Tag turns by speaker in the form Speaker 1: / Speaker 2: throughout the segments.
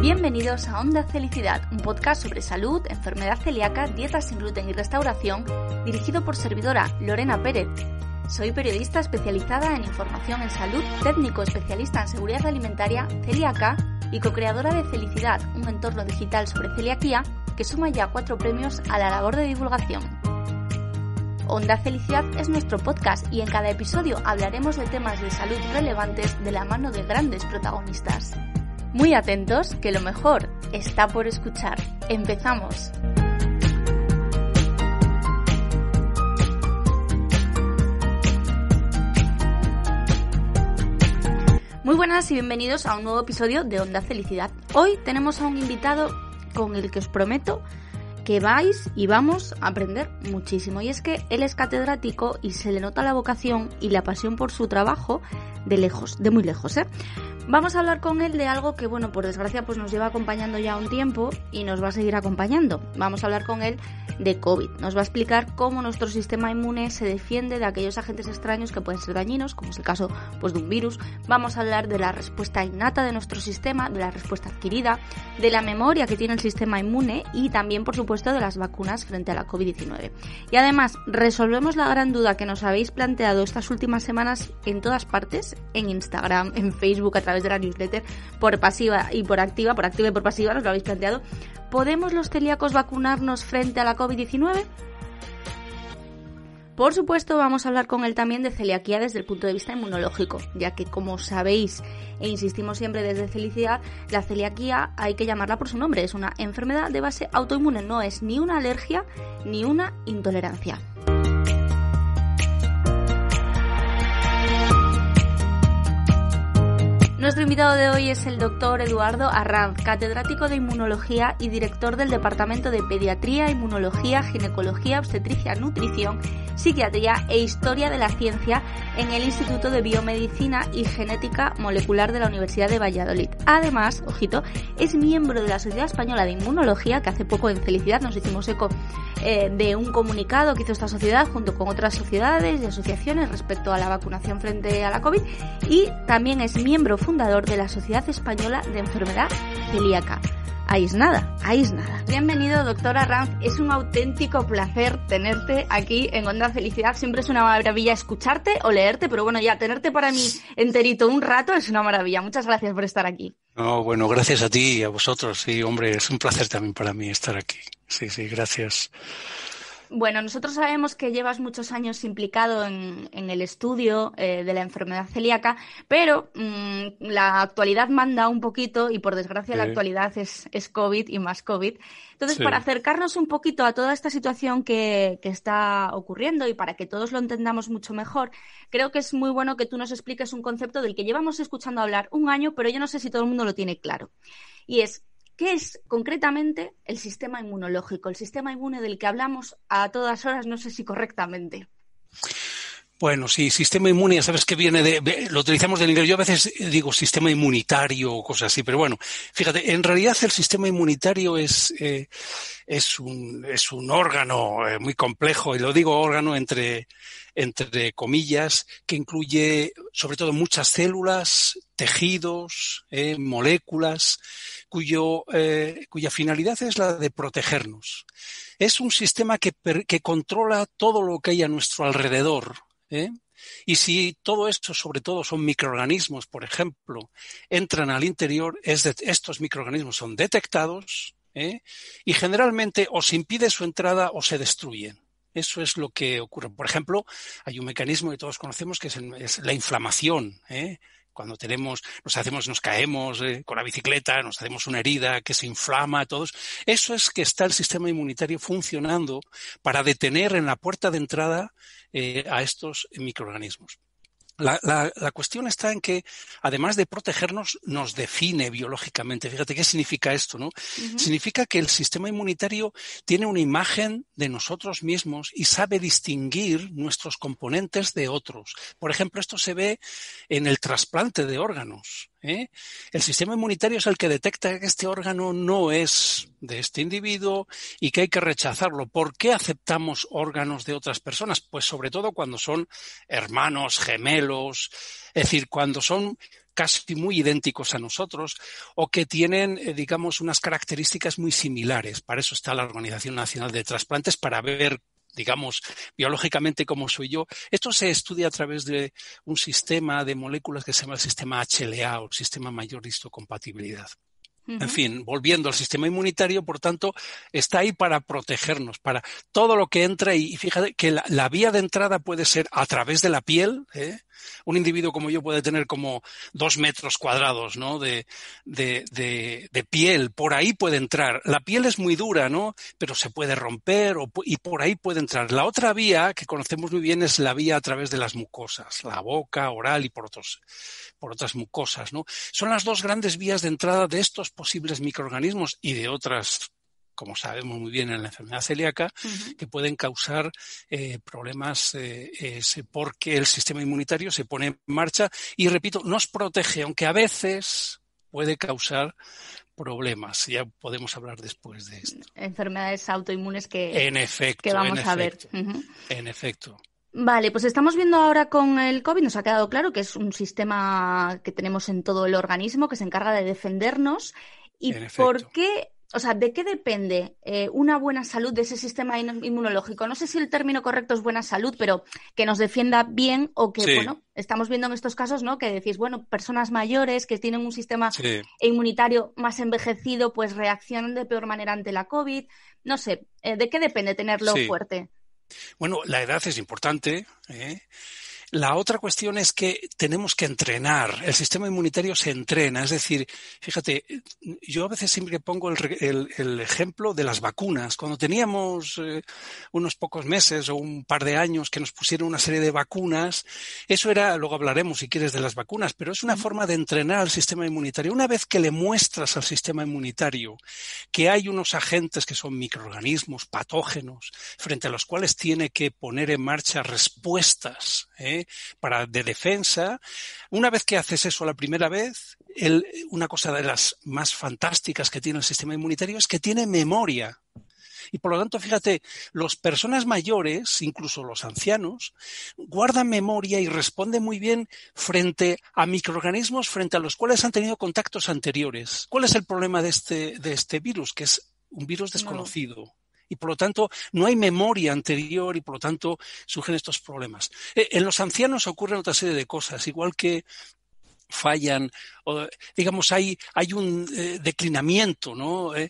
Speaker 1: Bienvenidos a Onda Felicidad, un podcast sobre salud, enfermedad celíaca, dieta sin gluten y restauración, dirigido por servidora Lorena Pérez. Soy periodista especializada en información en salud, técnico especialista en seguridad alimentaria, celíaca y co-creadora de Felicidad, un entorno digital sobre celiaquía que suma ya cuatro premios a la labor de divulgación. Onda Felicidad es nuestro podcast y en cada episodio hablaremos de temas de salud relevantes de la mano de grandes protagonistas. Muy atentos, que lo mejor está por escuchar. Empezamos. Muy buenas y bienvenidos a un nuevo episodio de Onda Felicidad. Hoy tenemos a un invitado con el que os prometo que vais y vamos a aprender muchísimo. Y es que él es catedrático y se le nota la vocación y la pasión por su trabajo de lejos, de muy lejos, ¿eh? Vamos a hablar con él de algo que, bueno, por desgracia, pues nos lleva acompañando ya un tiempo y nos va a seguir acompañando. Vamos a hablar con él de COVID. Nos va a explicar cómo nuestro sistema inmune se defiende de aquellos agentes extraños que pueden ser dañinos, como es el caso pues, de un virus. Vamos a hablar de la respuesta innata de nuestro sistema, de la respuesta adquirida, de la memoria que tiene el sistema inmune y también, por supuesto, de las vacunas frente a la COVID-19. Y además, resolvemos la gran duda que nos habéis planteado estas últimas semanas en todas partes, en Instagram, en Facebook, a través de la newsletter, por pasiva y por activa, por activa y por pasiva, nos lo habéis planteado. ¿Podemos los celíacos vacunarnos frente a la COVID-19? Por supuesto, vamos a hablar con él también de celiaquía desde el punto de vista inmunológico, ya que como sabéis e insistimos siempre desde Felicidad, la celiaquía hay que llamarla por su nombre, es una enfermedad de base autoinmune, no es ni una alergia ni una intolerancia. Nuestro invitado de hoy es el doctor Eduardo Arranz, catedrático de inmunología y director del Departamento de Pediatría, Inmunología, Ginecología, Obstetricia, Nutrición, Psiquiatría e Historia de la Ciencia en el Instituto de Biomedicina y Genética Molecular de la Universidad de Valladolid. Además, ojito, es miembro de la Sociedad Española de Inmunología, que hace poco en Felicidad nos hicimos eco eh, de un comunicado que hizo esta sociedad junto con otras sociedades y asociaciones respecto a la vacunación frente a la COVID y también es miembro fundador de la Sociedad Española de Enfermedad Celíaca. Ahí es nada, ahí es nada. Bienvenido, doctora Ranz. Es un auténtico placer tenerte aquí en Onda Felicidad. Siempre es una maravilla escucharte o leerte, pero bueno, ya tenerte para mí enterito un rato es una maravilla. Muchas gracias por estar aquí.
Speaker 2: No, bueno, gracias a ti y a vosotros. Sí, hombre, es un placer también para mí estar aquí. Sí, sí, gracias.
Speaker 1: Bueno, nosotros sabemos que llevas muchos años implicado en, el estudio eh, de la enfermedad celíaca, pero mm, la actualidad manda un poquito y por desgracia la actualidad es, COVID y más COVID. Entonces, para acercarnos un poquito a toda esta situación que, que, está ocurriendo y para que todos lo entendamos mucho mejor, creo que es muy bueno que tú nos expliques un concepto del que llevamos escuchando hablar un año, pero yo no sé si todo el mundo lo tiene claro. Y es, ¿Qué es concretamente el sistema inmunológico? El sistema inmune del que hablamos a todas horas, no sé si correctamente.
Speaker 2: Bueno, sí, sistema inmune, ya sabes que viene de, lo utilizamos del inglés, yo a veces digo sistema inmunitario o cosas así, pero bueno, fíjate, en realidad el sistema inmunitario es, eh, es, un, es un órgano eh, muy complejo, y lo digo órgano entre, entre comillas, que incluye sobre todo muchas células, tejidos, eh, moléculas, eh, cuya finalidad es la de protegernos. Es un sistema que, que controla todo lo que hay a nuestro alrededor. ¿eh? Y si todo esto, sobre todo, son microorganismos, por ejemplo, entran al interior, estos microorganismos son detectados ¿eh? y generalmente o se impide su entrada o se destruyen. Eso es lo que ocurre. Por ejemplo, hay un mecanismo que todos conocemos que es, es la inflamación. ¿eh? cuando tenemos, nos hacemos, nos caemos eh, con la bicicleta, nos hacemos una herida que se inflama, todos. Eso es que está el sistema inmunitario funcionando para detener en la puerta de entrada eh, a estos microorganismos. La, cuestión está en que, además de protegernos, nos define biológicamente. Fíjate, ¿qué significa esto? No? Significa que el sistema inmunitario tiene una imagen de nosotros mismos y sabe distinguir nuestros componentes de otros. Por ejemplo, esto se ve en el trasplante de órganos. ¿eh? El sistema inmunitario es el que detecta que este órgano no es de este individuo y que hay que rechazarlo. ¿Por qué aceptamos órganos de otras personas? Pues sobre todo cuando son hermanos, gemelos, es decir, cuando son casi muy idénticos a nosotros o que tienen, eh, digamos, unas características muy similares. Para eso está la Organización Nacional de Trasplantes, para ver digamos, biológicamente como soy yo. Esto se estudia a través de un sistema de moléculas que se llama el sistema HLA o el sistema mayor de histocompatibilidad. En fin, volviendo al sistema inmunitario, por tanto, está ahí para protegernos, para todo lo que entra y, fíjate que la, la, vía de entrada puede ser a través de la piel, ¿eh? un individuo como yo puede tener como dos metros cuadrados, De, piel, por ahí puede entrar. La piel es muy dura, ¿no? Pero se puede romper y por ahí puede entrar. La otra vía que conocemos muy bien es la vía a través de las mucosas, la boca, oral y por, por otras mucosas, Son las dos grandes vías de entrada de estos posibles microorganismos y de otras como sabemos muy bien en la enfermedad celíaca, que pueden causar eh, problemas eh, porque el sistema inmunitario se pone en marcha y, repito, nos protege, aunque a veces puede causar problemas. Ya podemos hablar después de esto.
Speaker 1: Enfermedades autoinmunes que, en efecto, que vamos a ver.
Speaker 2: En efecto.
Speaker 1: Vale, pues estamos viendo ahora con el COVID, nos ha quedado claro que es un sistema que tenemos en todo el organismo que se encarga de defendernos. ¿Y por qué o sea, ¿de qué depende eh, una buena salud de ese sistema inmunológico? No sé si el término correcto es buena salud, pero que nos defienda bien o que, bueno, estamos viendo en estos casos, ¿no? Que decís, bueno, personas mayores que tienen un sistema inmunitario más envejecido, pues reaccionan de peor manera ante la COVID. No sé, eh, ¿de qué depende tenerlo fuerte?
Speaker 2: Bueno, la edad es importante. ¿eh? La otra cuestión es que tenemos que entrenar. El sistema inmunitario se entrena. Es decir, fíjate, yo a veces siempre pongo el, ejemplo de las vacunas. Cuando teníamos eh, unos pocos meses o un par de años que nos pusieron una serie de vacunas, eso era, luego hablaremos si quieres de las vacunas, pero es una forma de entrenar al sistema inmunitario. Una vez que le muestras al sistema inmunitario que hay unos agentes que son microorganismos, patógenos, frente a los cuales tiene que poner en marcha respuestas, ¿eh? para, de defensa. Una vez que haces eso la primera vez, una cosa de las más fantásticas que tiene el sistema inmunitario es que tiene memoria. Y por lo tanto, fíjate, las personas mayores, incluso los ancianos, guardan memoria y responden muy bien frente a microorganismos frente a los cuales han tenido contactos anteriores. ¿Cuál es el problema de este, de este virus? Que es un virus desconocido y por lo tanto no hay memoria anterior y por lo tanto surgen estos problemas. Eh, en los ancianos ocurren otra serie de cosas, igual que fallan, digamos, hay, un eh, declinamiento eh,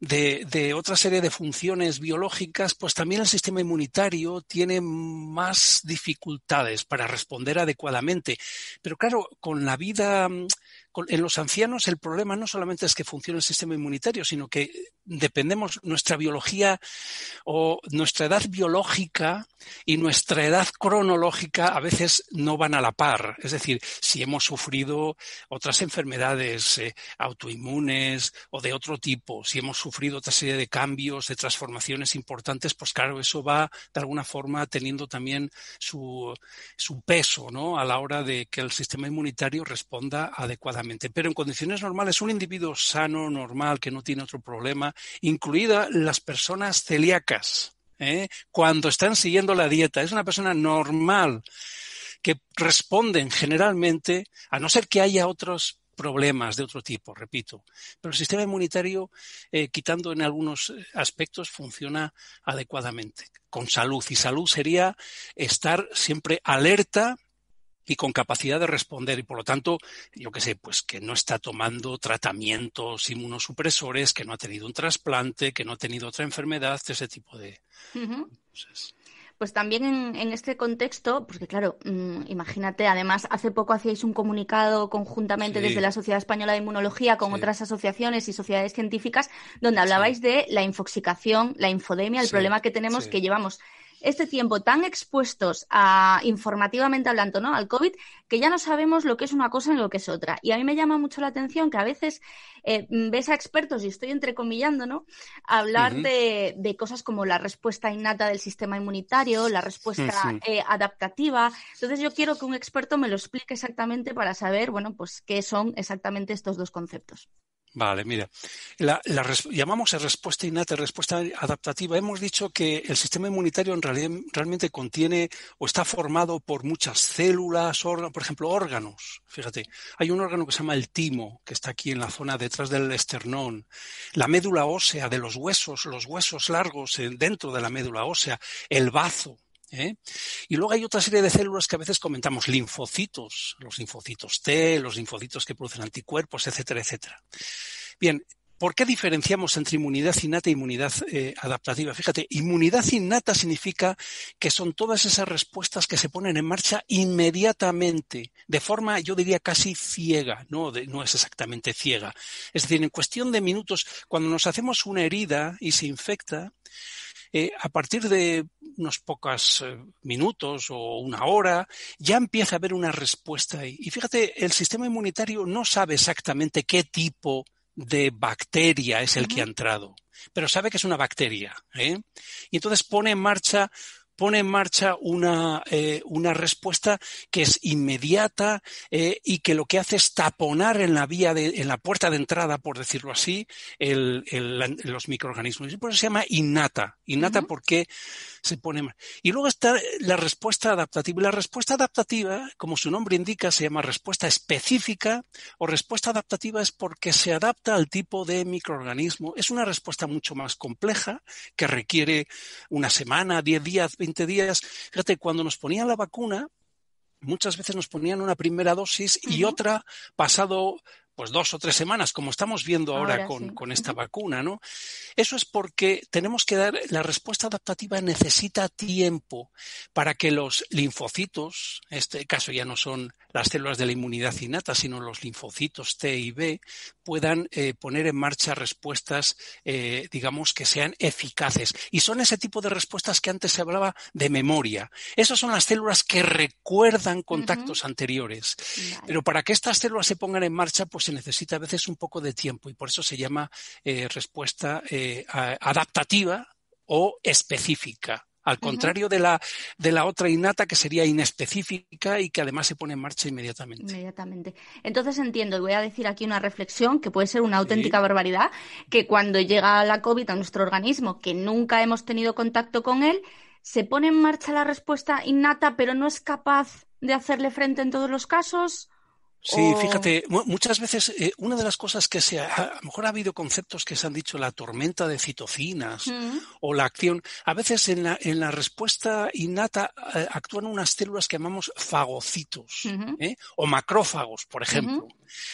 Speaker 2: de, de, otra serie de funciones biológicas, pues también el sistema inmunitario tiene más dificultades para responder adecuadamente. Pero claro, con la vida mm, en los ancianos el problema no solamente es que funcione el sistema inmunitario, sino que dependemos, nuestra biología o nuestra edad biológica y nuestra edad cronológica a veces no van a la par. Es decir, si hemos sufrido otras enfermedades eh, autoinmunes o de otro tipo, si hemos sufrido otra serie de cambios, de transformaciones importantes, pues claro, eso va de alguna forma teniendo también su, su peso a la hora de que el sistema inmunitario responda adecuadamente. Pero en condiciones normales, un individuo sano, normal, que no tiene otro problema, incluida las personas celíacas ¿eh? cuando están siguiendo la dieta. Es una persona normal que responden generalmente, a no ser que haya otros problemas de otro tipo, repito. Pero el sistema inmunitario, eh, quitando en algunos eh, aspectos, funciona adecuadamente, con salud. Y salud sería estar siempre alerta y con capacidad de responder y por lo tanto, yo qué sé, pues que no está tomando tratamientos inmunosupresores, que no ha tenido un trasplante, que no ha tenido otra enfermedad, ese tipo de...
Speaker 1: pues también en, este contexto, porque claro, mm, imagínate, además hace poco hacíais un comunicado conjuntamente desde la Sociedad Española de Inmunología con otras asociaciones y sociedades científicas, donde hablabais de la infoxicación, la infodemia, el problema que tenemos que llevamos este tiempo tan expuestos a, informativamente hablando, ¿no? Al COVID, que ya no sabemos lo que es una cosa ni lo que es otra. Y a mí me llama mucho la atención que a veces eh, ves a expertos, y estoy entrecomillando, ¿no? Hablar de, cosas como la respuesta innata del sistema inmunitario, la respuesta eh, adaptativa. Entonces yo quiero que un experto me lo explique exactamente para saber, bueno, pues qué son exactamente estos dos conceptos.
Speaker 2: Vale, mira, la, llamamos a respuesta innata, respuesta adaptativa. Hemos dicho que el sistema inmunitario en realidad realmente contiene o está formado por muchas células, órganos, por ejemplo, órganos. Fíjate, hay un órgano que se llama el timo, que está aquí en la zona detrás del esternón, la médula ósea de los huesos, los huesos largos dentro de la médula ósea, el bazo, ¿eh? Y luego hay otra serie de células que a veces comentamos, linfocitos, los linfocitos T, los linfocitos que producen anticuerpos, etcétera, etcétera. Bien, ¿por qué diferenciamos entre inmunidad innata e inmunidad eh, adaptativa? Fíjate, inmunidad innata significa que son todas esas respuestas que se ponen en marcha inmediatamente, de forma, yo diría, casi ciega, no, no es exactamente ciega. Es decir, en cuestión de minutos, cuando nos hacemos una herida y se infecta, eh, a partir de unos pocos eh, minutos o una hora, ya empieza a haber una respuesta ahí. Y fíjate, el sistema inmunitario no sabe exactamente qué tipo de bacteria es el que ha entrado, pero sabe que es una bacteria. ¿eh? Y entonces pone en marcha pone en marcha una, eh, una respuesta que es inmediata eh, y que lo que hace es taponar en la vía, de, en la puerta de entrada, por decirlo así, los microorganismos. Y por eso se llama innata. Innata porque se pone... Y luego está la respuesta adaptativa. Y la respuesta adaptativa, como su nombre indica, se llama respuesta específica o respuesta adaptativa es porque se adapta al tipo de microorganismo. Es una respuesta mucho más compleja que requiere una semana, 10 días, 20 días. Fíjate, cuando nos ponían la vacuna, muchas veces nos ponían una primera dosis y otra pasado pues dos o tres semanas, como estamos viendo ahora, con, con, esta vacuna, ¿no? Eso es porque tenemos que dar, la respuesta adaptativa necesita tiempo para que los linfocitos, en este caso ya no son las células de la inmunidad innata, sino los linfocitos T y B, puedan eh, poner en marcha respuestas, eh, digamos, que sean eficaces. Y son ese tipo de respuestas que antes se hablaba de memoria. Esas son las células que recuerdan contactos anteriores. Pero para que estas células se pongan en marcha, pues pues se necesita a veces un poco de tiempo y por eso se llama eh, respuesta eh, adaptativa o específica. Al contrario de, la, de la otra innata que sería inespecífica y que además se pone en marcha inmediatamente.
Speaker 1: Inmediatamente. Entonces entiendo, y voy a decir aquí una reflexión que puede ser una auténtica barbaridad, que cuando llega la COVID a nuestro organismo, que nunca hemos tenido contacto con él, se pone en marcha la respuesta innata, pero no es capaz de hacerle frente en todos los casos. Sí, fíjate,
Speaker 2: muchas veces eh, una de las cosas que se a lo mejor ha habido conceptos que se han dicho la tormenta de citocinas o la acción, a veces en la, en la respuesta innata eh, actúan unas células que llamamos fagocitos ¿eh? o macrófagos, por ejemplo.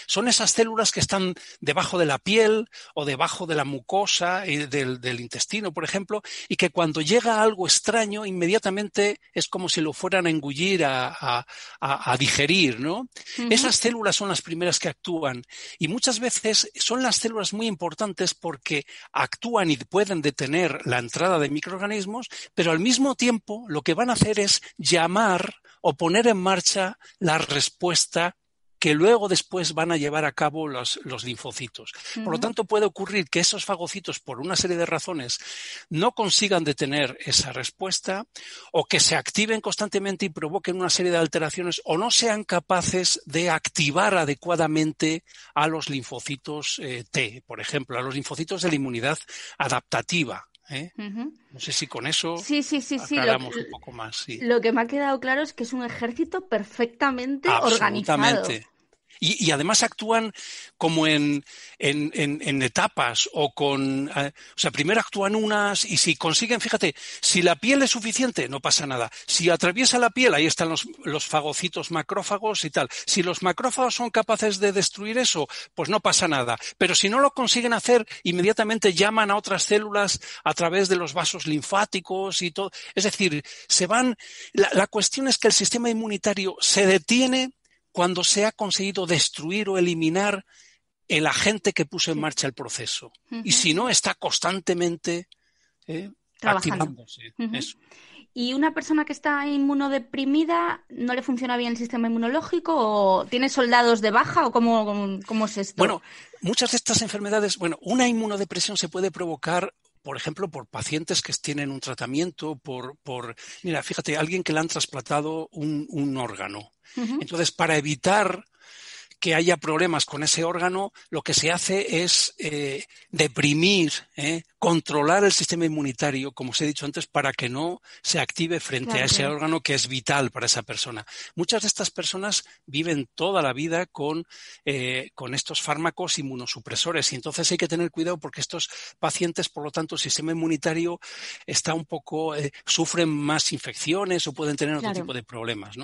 Speaker 2: Son esas células que están debajo de la piel o debajo de la mucosa del, intestino, por ejemplo, y que cuando llega algo extraño inmediatamente es como si lo fueran a engullir, a, digerir, ¿no? Esas las células son las primeras que actúan y muchas veces son las células muy importantes porque actúan y pueden detener la entrada de microorganismos, pero al mismo tiempo lo que van a hacer es llamar o poner en marcha la respuesta que luego después van a llevar a cabo los, linfocitos. Por lo tanto, puede ocurrir que esos fagocitos, por una serie de razones, no consigan detener esa respuesta o que se activen constantemente y provoquen una serie de alteraciones o no sean capaces de activar adecuadamente a los linfocitos eh, T, por ejemplo, a los linfocitos de la inmunidad adaptativa, ¿eh? No sé si con eso
Speaker 1: sí, sí, sí, sí lo un
Speaker 2: poco más. Lo que
Speaker 1: me ha quedado claro es que es un ejército perfectamente organizado.
Speaker 2: Y, además actúan como en, en, en, en etapas o con... Eh, o sea, primero actúan unas y si consiguen, fíjate, si la piel es suficiente, no pasa nada. Si atraviesa la piel, ahí están los, los fagocitos macrófagos y tal. Si los macrófagos son capaces de destruir eso, pues no pasa nada. Pero si no lo consiguen hacer, inmediatamente llaman a otras células a través de los vasos linfáticos y todo. Es decir, se van... la, la cuestión es que el sistema inmunitario se detiene cuando se ha conseguido destruir o eliminar el agente que puso en marcha el proceso. Y si no, está constantemente eh,
Speaker 1: ¿Y una persona que está inmunodeprimida no le funciona bien el sistema inmunológico o tiene soldados de baja o cómo, cómo, cómo es esto? Bueno, muchas de estas
Speaker 2: enfermedades, bueno, una inmunodepresión se puede provocar por ejemplo, por pacientes que tienen un tratamiento, por, mira, fíjate, alguien que le han trasplantado un, órgano. Entonces, para evitar que haya problemas con ese órgano, lo que se hace es eh, deprimir, ¿eh? controlar el sistema inmunitario, como os he dicho antes, para que no se active frente a ese órgano que es vital para esa persona. Muchas de estas personas viven toda la vida eh, con, estos fármacos inmunosupresores y entonces hay que tener cuidado porque estos pacientes, por lo tanto, el sistema inmunitario está un poco, eh, sufren más infecciones o pueden tener otro tipo de problemas.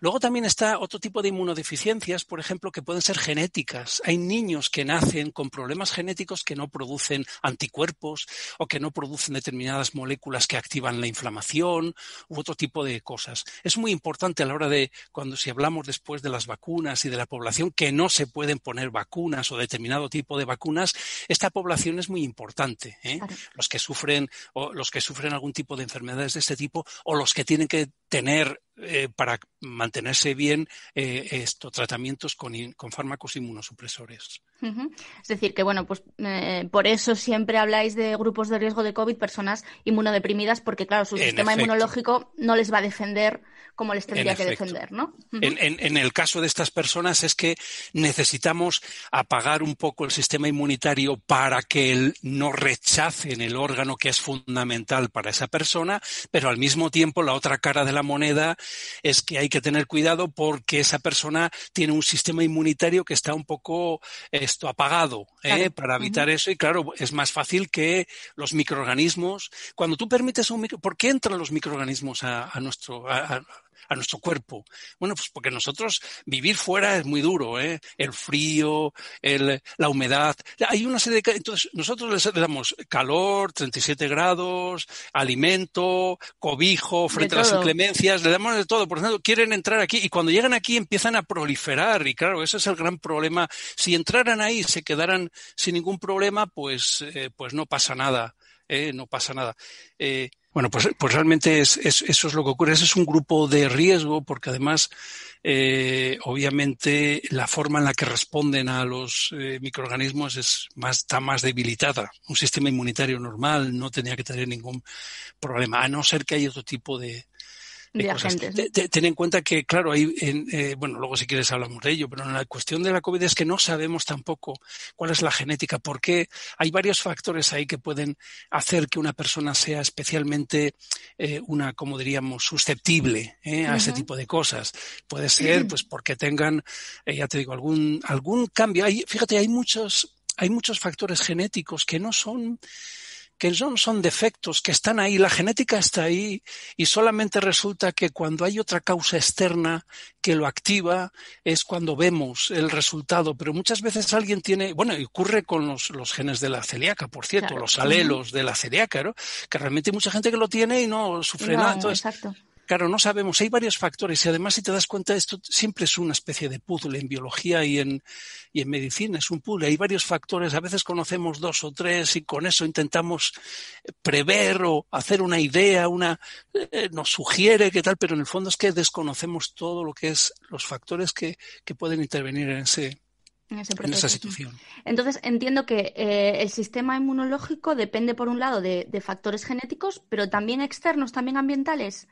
Speaker 2: Luego también está otro tipo de inmunodeficiencias, por ejemplo, que pueden ser genéticas. Hay niños que nacen con problemas genéticos que no producen anticuerpos o que no producen determinadas moléculas que activan la inflamación u otro tipo de cosas. Es muy importante a la hora de, cuando si hablamos después de las vacunas y de la población que no se pueden poner vacunas o determinado tipo de vacunas, esta población es muy importante. ¿eh? los que sufren algún tipo de enfermedades de este tipo o los que tienen que tener eh, para mantenerse bien eh, estos tratamientos con, fármacos inmunosupresores.
Speaker 1: Es decir, que bueno, pues eh, por eso siempre habláis de grupos de riesgo de COVID, personas inmunodeprimidas, porque claro, su sistema inmunológico no les va a defender como les tendría que defender, ¿no?
Speaker 2: en, el caso de estas personas es que necesitamos apagar un poco el sistema inmunitario para que él no rechacen el órgano que es fundamental para esa persona, pero al mismo tiempo la otra cara de la moneda es que hay que tener cuidado porque esa persona tiene un sistema inmunitario que está un poco apagado ¿eh? para evitar eso y claro, es más fácil que los microorganismos, cuando tú permites un micro, ¿por qué entran los microorganismos a, nuestro, a nuestro cuerpo? Bueno, pues porque nosotros vivir fuera es muy duro, ¿eh? El frío, el, la humedad, hay una serie de... Entonces, nosotros les damos calor, 37 grados, alimento, cobijo, frente a las inclemencias, le damos de todo. Por ejemplo, quieren entrar aquí y cuando llegan aquí empiezan a proliferar y claro, ese es el gran problema. Si entraran ahí y se quedaran sin ningún problema, pues, eh, pues no pasa nada. Eh, no pasa nada. Eh, bueno, pues, pues realmente es, eso es lo que ocurre. Ese es un grupo de riesgo porque además, eh, obviamente, la forma en la que responden a los eh, microorganismos es más, está más debilitada. Un sistema inmunitario normal no tendría que tener ningún problema, a no ser que haya otro tipo de, Ten, en cuenta que, claro, ahí, eh, bueno, luego si quieres hablamos de ello, pero en la cuestión de la COVID es que no sabemos tampoco cuál es la genética, porque hay varios factores ahí que pueden hacer que una persona sea especialmente eh, una, como diríamos, susceptible eh, a ese tipo de cosas. Puede ser, pues, porque tengan, ya te digo, algún, algún cambio. fíjate, hay muchos, hay muchos factores genéticos que no son que son, son defectos que están ahí, la genética está ahí y solamente resulta que cuando hay otra causa externa que lo activa es cuando vemos el resultado, pero muchas veces alguien tiene, bueno, y ocurre con los, genes de la celíaca, por cierto, los alelos de la celíaca, que realmente hay mucha gente que lo tiene y no sufre nada. exacto Claro, no sabemos, hay varios factores y además si te das cuenta esto siempre es una especie de puzzle en biología y en, y en medicina, es un puzzle, hay varios factores, a veces conocemos dos o tres y con eso intentamos eh, prever o hacer una idea, una eh, eh, nos sugiere qué tal, pero en el fondo es que desconocemos todo lo que es los factores que, que pueden intervenir en ese,
Speaker 1: esa situación. Entonces, entiendo que el sistema inmunológico depende, por un lado, de, factores genéticos, pero también externos, también ambientales.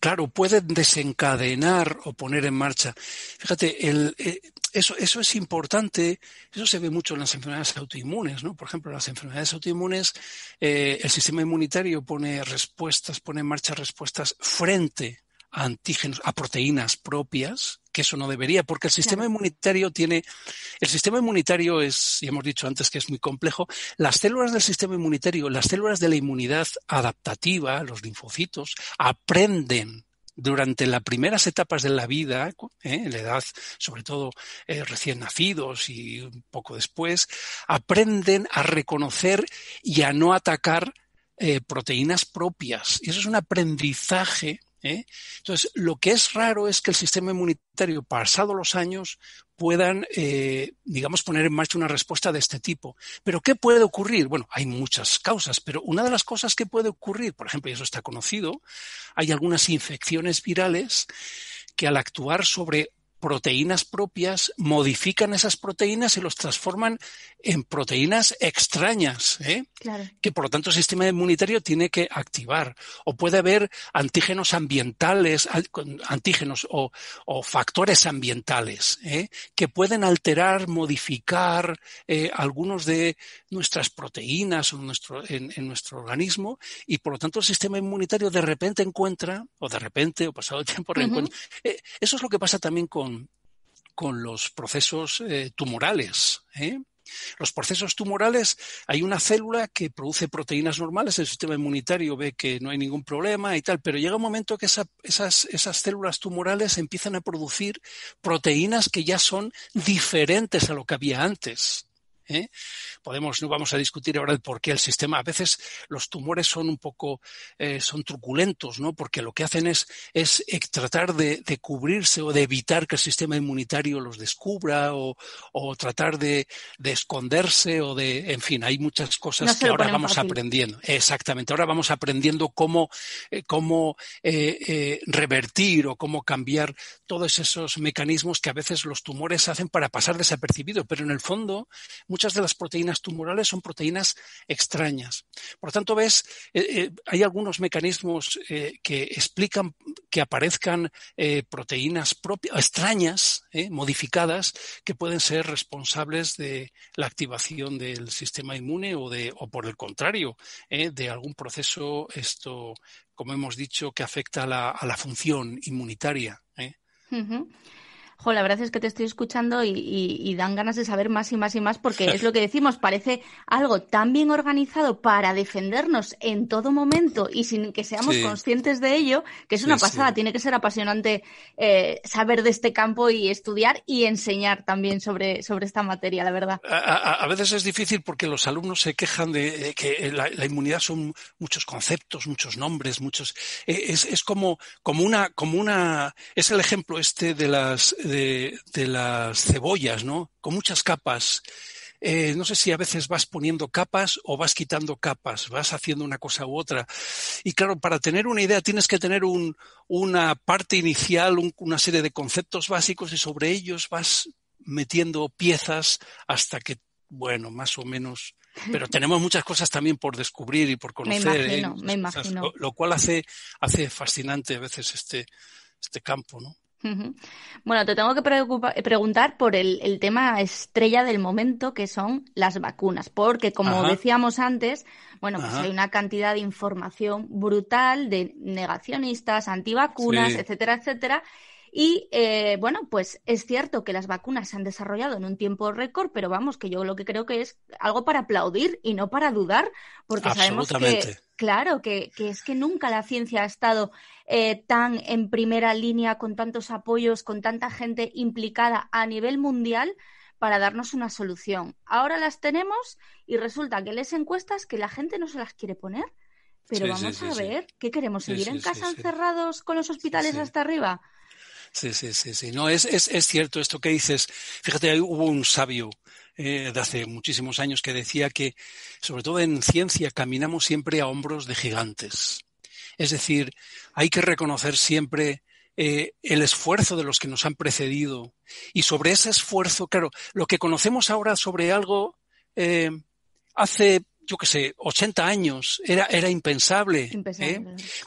Speaker 2: Claro, puede desencadenar o poner en marcha. Fíjate, eh, eso, es importante, eso se ve mucho en las enfermedades autoinmunes, ¿no? Por ejemplo, en las enfermedades autoinmunes, eh, el sistema inmunitario pone respuestas, pone en marcha respuestas frente a antígenos, a proteínas propias, que eso no debería, porque el sistema inmunitario tiene, el sistema inmunitario es, y hemos dicho antes que es muy complejo, las células del sistema inmunitario, las células de la inmunidad adaptativa, los linfocitos, aprenden durante las primeras etapas de la vida, ¿eh? en la edad, sobre todo eh, recién nacidos y un poco después, aprenden a reconocer y a no atacar eh, proteínas propias. Y eso es un aprendizaje ¿eh? Entonces, lo que es raro es que el sistema inmunitario, pasado los años, puedan, eh, digamos, poner en marcha una respuesta de este tipo. Pero, ¿qué puede ocurrir? Bueno, hay muchas causas, pero una de las cosas que puede ocurrir, por ejemplo, y eso está conocido, hay algunas infecciones virales que al actuar sobre proteínas propias, modifican esas proteínas y los transforman en proteínas extrañas, ¿eh? que por lo tanto el sistema inmunitario tiene que activar. O puede haber antígenos ambientales, antígenos o, factores ambientales ¿eh? que pueden alterar, modificar eh, algunos de nuestras proteínas en nuestro, en, nuestro organismo y por lo tanto el sistema inmunitario de repente encuentra, o de repente, o pasado el tiempo, eso es lo que pasa también con con, los procesos eh, tumorales. ¿eh? Los procesos tumorales, hay una célula que produce proteínas normales, el sistema inmunitario ve que no hay ningún problema y tal, pero llega un momento que esas, células tumorales empiezan a producir proteínas que ya son diferentes a lo que había antes. ¿eh? Podemos, no vamos a discutir ahora el por qué el sistema. A veces los tumores son un poco, eh, son truculentos, ¿no? Porque lo que hacen es, es eh, tratar de, cubrirse o de evitar que el sistema inmunitario los descubra o, tratar de, esconderse o de, en fin, hay muchas cosas que ahora vamos aprendiendo. Exactamente, ahora vamos aprendiendo cómo, revertir o cómo cambiar todos esos mecanismos que a veces los tumores hacen para pasar desapercibido, pero en el fondo muchas de las proteínas tumorales son proteínas extrañas. Por lo tanto, ves, eh, eh, hay algunos mecanismos eh, que explican que aparezcan proteínas propias, extrañas, modificadas, que pueden ser responsables de la activación del sistema inmune o, de, o por el contrario, de algún proceso, esto, como hemos dicho, que afecta a la, a la función inmunitaria
Speaker 1: jo, la verdad es que te estoy escuchando y, dan ganas de saber más y más y más porque es lo que decimos, parece algo tan bien organizado para defendernos en todo momento y sin que seamos conscientes de ello, que es una pasada, tiene que ser apasionante eh, saber de este campo y estudiar y enseñar también sobre, sobre esta materia, la verdad.
Speaker 2: A, veces es difícil porque los alumnos se quejan de que la, inmunidad son muchos conceptos, muchos nombres, muchos... Eh, es, como, como, una, como una... Es el ejemplo este de las de, las cebollas, ¿no? Con muchas capas. Eh, no sé si a veces vas poniendo capas o vas quitando capas, vas haciendo una cosa u otra. Y claro, para tener una idea tienes que tener una parte inicial, una serie de conceptos básicos y sobre ellos vas metiendo piezas hasta que, bueno, más o menos. Pero tenemos muchas cosas también por descubrir y por conocer. Me ¿eh? imagino, me imagino. Lo, lo, cual hace, hace fascinante a veces este, este campo, ¿no?
Speaker 1: Bueno, te tengo que eh, preguntar por el, tema estrella del momento, que son las vacunas, porque como decíamos antes, bueno, pues hay una cantidad de información brutal de negacionistas, antivacunas, etcétera, etcétera. Y eh, bueno, pues es cierto que las vacunas se han desarrollado en un tiempo récord, pero vamos, que yo lo que creo que es algo para aplaudir y no para dudar, porque sabemos que, claro, que, es que nunca la ciencia ha estado eh, tan en primera línea, con tantos apoyos, con tanta gente implicada a nivel mundial para darnos una solución. Ahora las tenemos y resulta que les encuestas que la gente no se las quiere poner.
Speaker 2: Pero vamos a ver,
Speaker 1: ¿qué queremos? ¿Seguir en casa encerrados con los hospitales hasta arriba?
Speaker 2: Sí, sí, sí, sí. No, es, es, es cierto esto que dices. Fíjate, hubo un sabio eh, de hace muchísimos años que decía que, sobre todo en ciencia, caminamos siempre a hombros de gigantes. Es decir, hay que reconocer siempre eh, el esfuerzo de los que nos han precedido. Y sobre ese esfuerzo, claro, lo que conocemos ahora sobre algo eh, hace yo qué sé, 80 años, era, era ¿eh? impensable.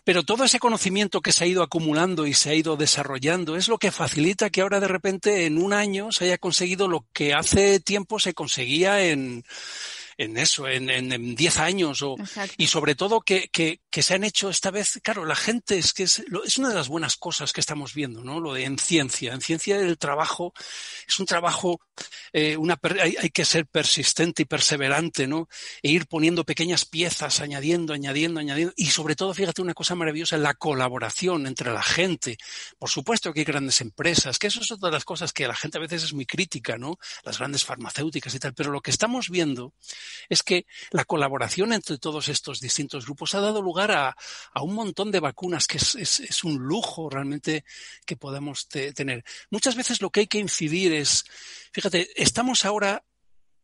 Speaker 2: Pero todo ese conocimiento que se ha ido acumulando y se ha ido desarrollando es lo que facilita que ahora de repente en un año se haya conseguido lo que hace tiempo se conseguía en, en eso, en 10 en, años. O, y sobre todo que, que, se han hecho esta vez, claro, la gente es que es, es una de las buenas cosas que estamos viendo, ¿no? Lo de en ciencia. En ciencia del trabajo es un trabajo, eh, una, hay, hay, que ser persistente y perseverante, ¿no? E ir poniendo pequeñas piezas, añadiendo, añadiendo, añadiendo. Y sobre todo, fíjate, una cosa maravillosa, la colaboración entre la gente. Por supuesto que hay grandes empresas, que eso es otra de las cosas que la gente a veces es muy crítica, ¿no? Las grandes farmacéuticas y tal. Pero lo que estamos viendo es que la colaboración entre todos estos distintos grupos ha dado lugar a, un montón de vacunas, que es, un lujo realmente que podemos tener. Muchas veces lo que hay que incidir es, fíjate, estamos ahora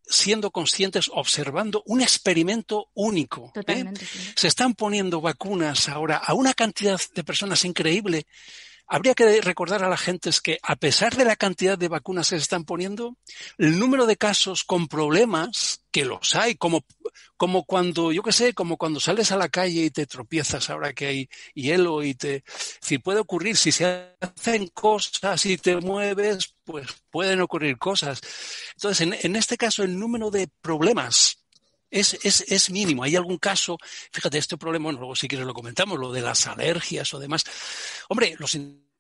Speaker 2: siendo conscientes, observando un experimento único. ¿eh? Se están poniendo vacunas ahora a una cantidad de personas increíble. Habría que recordar a la gente es que a pesar de la cantidad de vacunas que se están poniendo, el número de casos con problemas que los hay, como, como cuando, yo qué sé, como cuando sales a la calle y te tropiezas ahora que hay hielo y te... Si puede ocurrir, si se hacen cosas y te mueves, pues pueden ocurrir cosas. Entonces, en, este caso, el número de problemas es, es, es, mínimo. Hay algún caso, fíjate, este problema, luego si quieres lo comentamos, lo de las alergias o demás. Hombre, los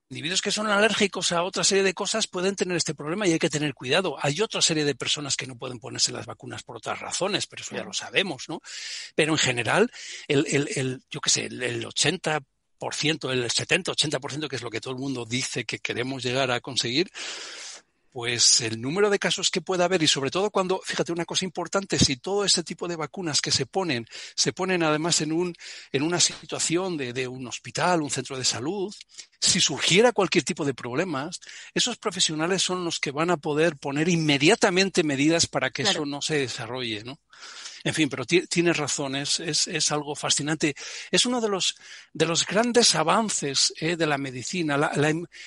Speaker 2: individuos que son alérgicos a otra serie de cosas pueden tener este problema y hay que tener cuidado. Hay otra serie de personas que no pueden ponerse las vacunas por otras razones, pero eso ya lo sabemos, ¿no? Pero en general, el, el, yo qué sé, el, el 80 el 70, 80%, que es lo que todo el mundo dice que queremos llegar a conseguir, pues el número de casos que pueda haber y sobre todo cuando, fíjate, una cosa importante, si todo este tipo de vacunas que se ponen, se ponen además en, un, en una situación de, un hospital, un centro de salud, si surgiera cualquier tipo de problemas, esos profesionales son los que van a poder poner inmediatamente medidas para que eso no se desarrolle, ¿no? En fin, pero tienes razón, es, es, algo fascinante. Es uno de los, de los grandes avances eh, de la medicina.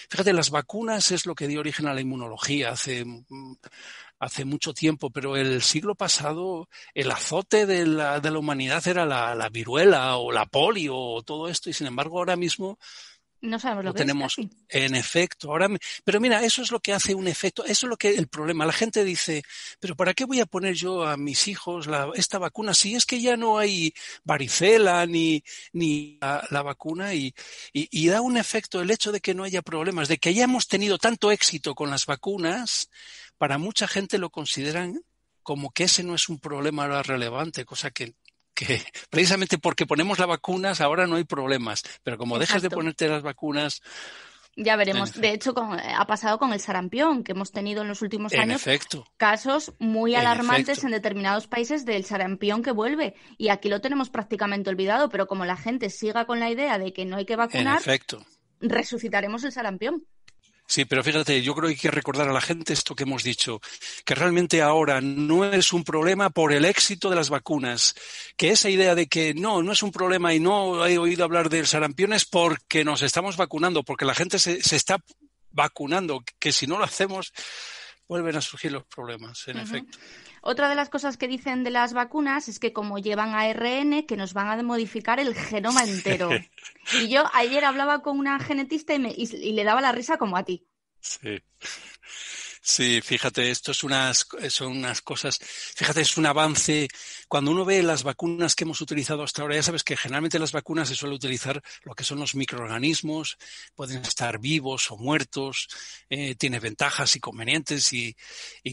Speaker 2: fíjate, las vacunas es lo que dio origen a la inmunología hace, mm, hace mucho tiempo, pero el siglo pasado el azote de la, de la humanidad era la viruela o la polio o todo esto, y sin embargo ahora mismo
Speaker 1: no sabemos lo, que tenemos
Speaker 2: en efecto. Ahora, pero mira, eso es lo que hace un efecto, eso es lo que el problema. La gente dice, pero ¿para qué voy a poner yo a mis hijos la, esta vacuna si es que ya no hay varicela ni, ni la, vacuna? Y, y, da un efecto el hecho de que no haya problemas, de que hayamos tenido tanto éxito con las vacunas, para mucha gente lo consideran como que ese no es un problema relevante, cosa que que precisamente porque ponemos las vacunas ahora no hay problemas, pero como dejas de ponerte las vacunas...
Speaker 1: Ya veremos. De hecho, ha pasado con el sarampión, que hemos tenido en los últimos años casos muy alarmantes en determinados países del sarampión que vuelve. Y aquí lo tenemos prácticamente olvidado, pero como la gente siga con la idea de que no hay que vacunar, resucitaremos el sarampión.
Speaker 2: Sí, pero fíjate, yo creo que hay que recordar a la gente esto que hemos dicho, que realmente ahora no es un problema por el éxito de las vacunas, que esa idea de que no, no es un problema y no he oído hablar del sarampión es porque nos estamos vacunando, porque la gente se, se está vacunando, que si no lo hacemos vuelven a surgir los problemas, en efecto.
Speaker 1: Otra de las cosas que dicen de las vacunas es que como llevan ARN, que nos van a modificar el genoma entero. y yo ayer hablaba con una genetista y, le daba la risa como a ti.
Speaker 2: Sí. Sí, fíjate, esto es unas, son unas cosas, fíjate, es un avance cuando uno ve las vacunas que hemos utilizado hasta ahora, ya sabes que generalmente las vacunas se suele utilizar lo que son los microorganismos, pueden estar vivos o muertos, eh, tiene ventajas y convenientes y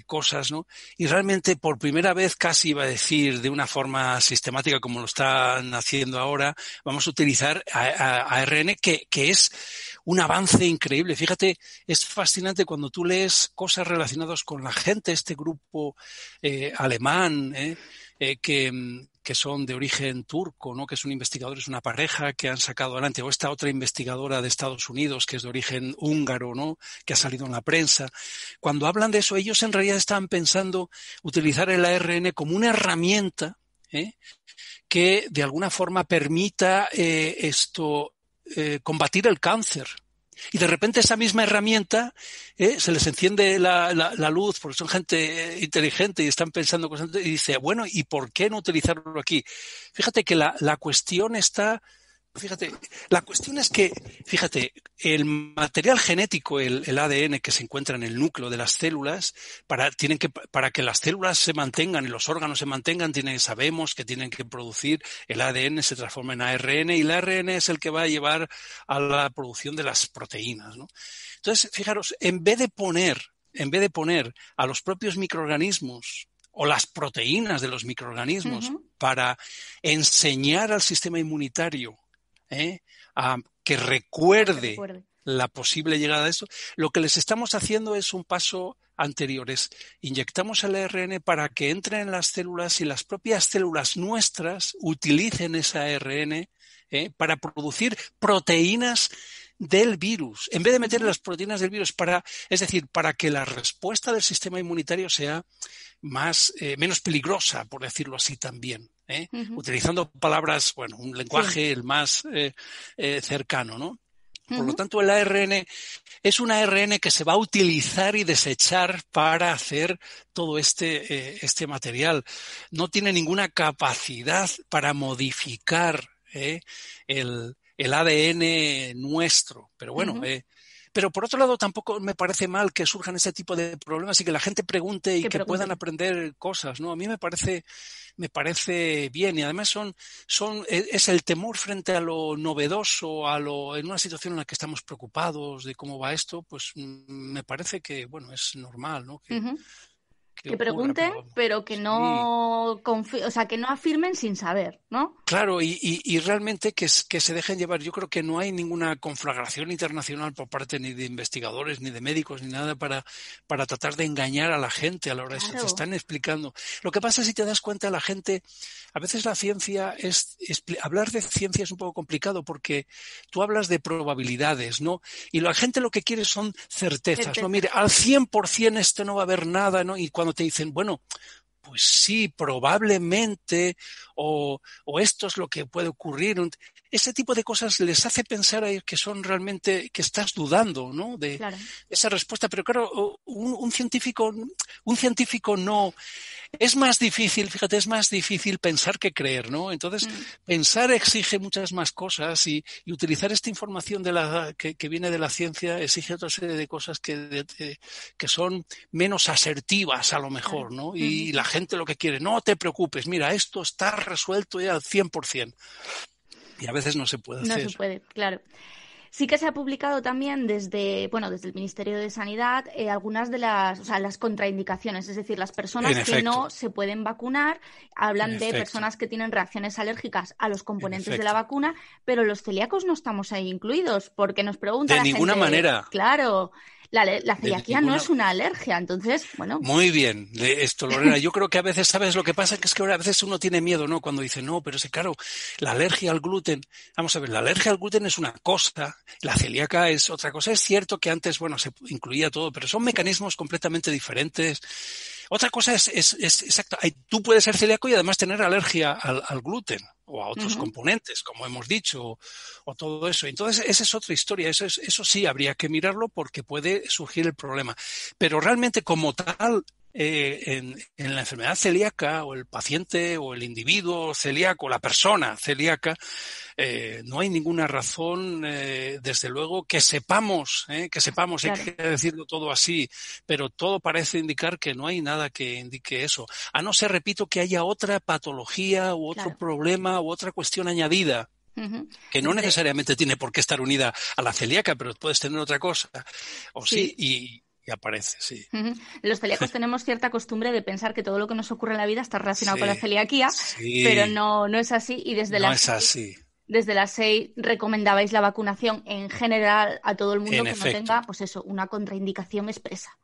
Speaker 2: cosas, ¿no? Y realmente por primera vez casi iba a decir de una forma sistemática como lo están haciendo ahora, vamos a utilizar ARN que, que es un avance increíble. Fíjate, es fascinante cuando tú lees cosas relacionadas con la gente, este grupo eh, alemán, ¿eh? Eh, mm, que, son de origen turco, ¿no? que es un investigador, es una pareja que han sacado adelante, o esta otra investigadora de Estados Unidos, que es de origen húngaro, ¿no? que ha salido en la prensa. Cuando hablan de eso, ellos en realidad están pensando utilizar el ARN como una herramienta ¿eh? que de alguna forma permita eh, esto, combatir el cáncer. Y de repente esa misma herramienta eh, se les enciende la, luz porque son gente eh, inteligente y están pensando cosas y dice, bueno, ¿y por qué no utilizarlo aquí? Fíjate que la, la cuestión está fíjate, la cuestión es que, fíjate, el material genético, el, ADN que se encuentra en el núcleo de las células, para, tienen que, para que las células se mantengan y los órganos se mantengan, tienen, sabemos que tienen que producir, el ADN se transforma en ARN y el ARN es el que va a llevar a la producción de las proteínas. Entonces, fijaros, en vez de poner, en vez de poner a los propios microorganismos o las proteínas de los microorganismos para enseñar al sistema inmunitario ¿eh? que recuerde, la posible llegada de eso, Lo que les estamos haciendo es un paso anterior, es inyectamos el ARN para que entren en las células y las propias células nuestras utilicen ese ARN ¿eh? para producir proteínas del virus, en vez de meter las proteínas del virus para, es decir, para que la respuesta del sistema inmunitario sea más, eh, menos peligrosa, por decirlo así también. ¿eh? utilizando palabras, bueno, un lenguaje el más eh, eh, cercano, ¿no? Por lo tanto, el ARN es un ARN que se va a utilizar y desechar para hacer todo este, este material. No tiene ninguna capacidad para modificar el, el, ADN nuestro. Pero bueno, pero por otro lado tampoco me parece mal que surjan ese tipo de problemas y que la gente pregunte y que, puedan aprender cosas, ¿no? A mí me parece me parece bien y además son, son, e, es el temor frente a lo novedoso, a lo, en una situación en la que estamos preocupados de cómo va esto, pues mm, me parece que, bueno, es normal, ¿no? Que, que, pregunten,
Speaker 1: pero que no sea, que no afirmen sin saber, ¿no?
Speaker 2: Claro, y, realmente que, se dejen llevar. Yo creo que no hay ninguna conflagración internacional por parte ni de investigadores, ni de médicos, ni nada para, para tratar de engañar a la gente a la hora de de se están explicando. Lo que pasa es si te das cuenta, la gente, a veces la ciencia es, hablar de ciencia es un poco complicado porque tú hablas de probabilidades, ¿no? Y la gente lo que quiere son certezas, ¿no? Mire, al 100% esto no va a haber nada, ¿no? Y cuando te dicen, bueno, pues sí, probablemente, o, o esto es lo que puede ocurrir ese tipo de cosas les hace pensar que son realmente, que estás dudando, ¿no? De esa respuesta. Pero claro, un, científico, un científico no, es más difícil, fíjate, es más difícil pensar que creer, ¿no? Entonces, mm. pensar exige muchas más cosas y, utilizar esta información de la, que, viene de la ciencia exige otra serie de cosas que, que son menos asertivas a lo mejor, ¿no? Y, y la gente lo que quiere, no te preocupes, mira, esto está resuelto ya al 100%. Y a veces no se puede hacer. No se
Speaker 1: puede, claro. Sí que se ha publicado también desde, bueno, desde el Ministerio de Sanidad eh, algunas de las, o sea, las contraindicaciones, es decir, las personas que no se pueden vacunar, hablan de personas que tienen reacciones alérgicas a los componentes de la vacuna, pero los celíacos no estamos ahí incluidos, porque nos preguntan. De ninguna manera. Claro la, la celiaquía no es una alergia, entonces, bueno. Muy
Speaker 2: bien, esto, Lorena. Yo creo que a veces, ¿sabes? Lo que pasa que es que ahora a veces uno tiene miedo, ¿no? Cuando dice, no, pero es claro, la alergia al gluten. Vamos a ver, la alergia al gluten es una cosa, la celíaca es otra cosa. Es cierto que antes, bueno, se incluía todo, pero son mecanismos completamente diferentes otra cosa es, es, exacto, tú puedes ser celíaco y además tener alergia al, gluten o a otros componentes, como hemos dicho, o, todo eso. Entonces, esa es otra historia, eso, es, eso sí habría que mirarlo porque puede surgir el problema. Pero realmente como tal, eh, en, la enfermedad celíaca o el paciente o el individuo celíaco, la persona celíaca, eh, no hay ninguna razón, eh, desde luego, que sepamos, que sepamos, hay que decirlo todo así, pero todo parece indicar que no hay nada que indique eso. A no ser, repito, que haya otra patología u otro problema u otra cuestión añadida que no este necesariamente tiene por qué estar unida a la celíaca, pero puedes tener otra cosa. O sí y, aparece, sí.
Speaker 1: Los celíacos tenemos cierta costumbre de pensar que todo lo que nos ocurre en la vida está relacionado con la celiaquía, pero no, no es así y desde la... desde las 6 recomendabais la vacunación en general a todo el mundo que no tenga, pues eso, una contraindicación expresa.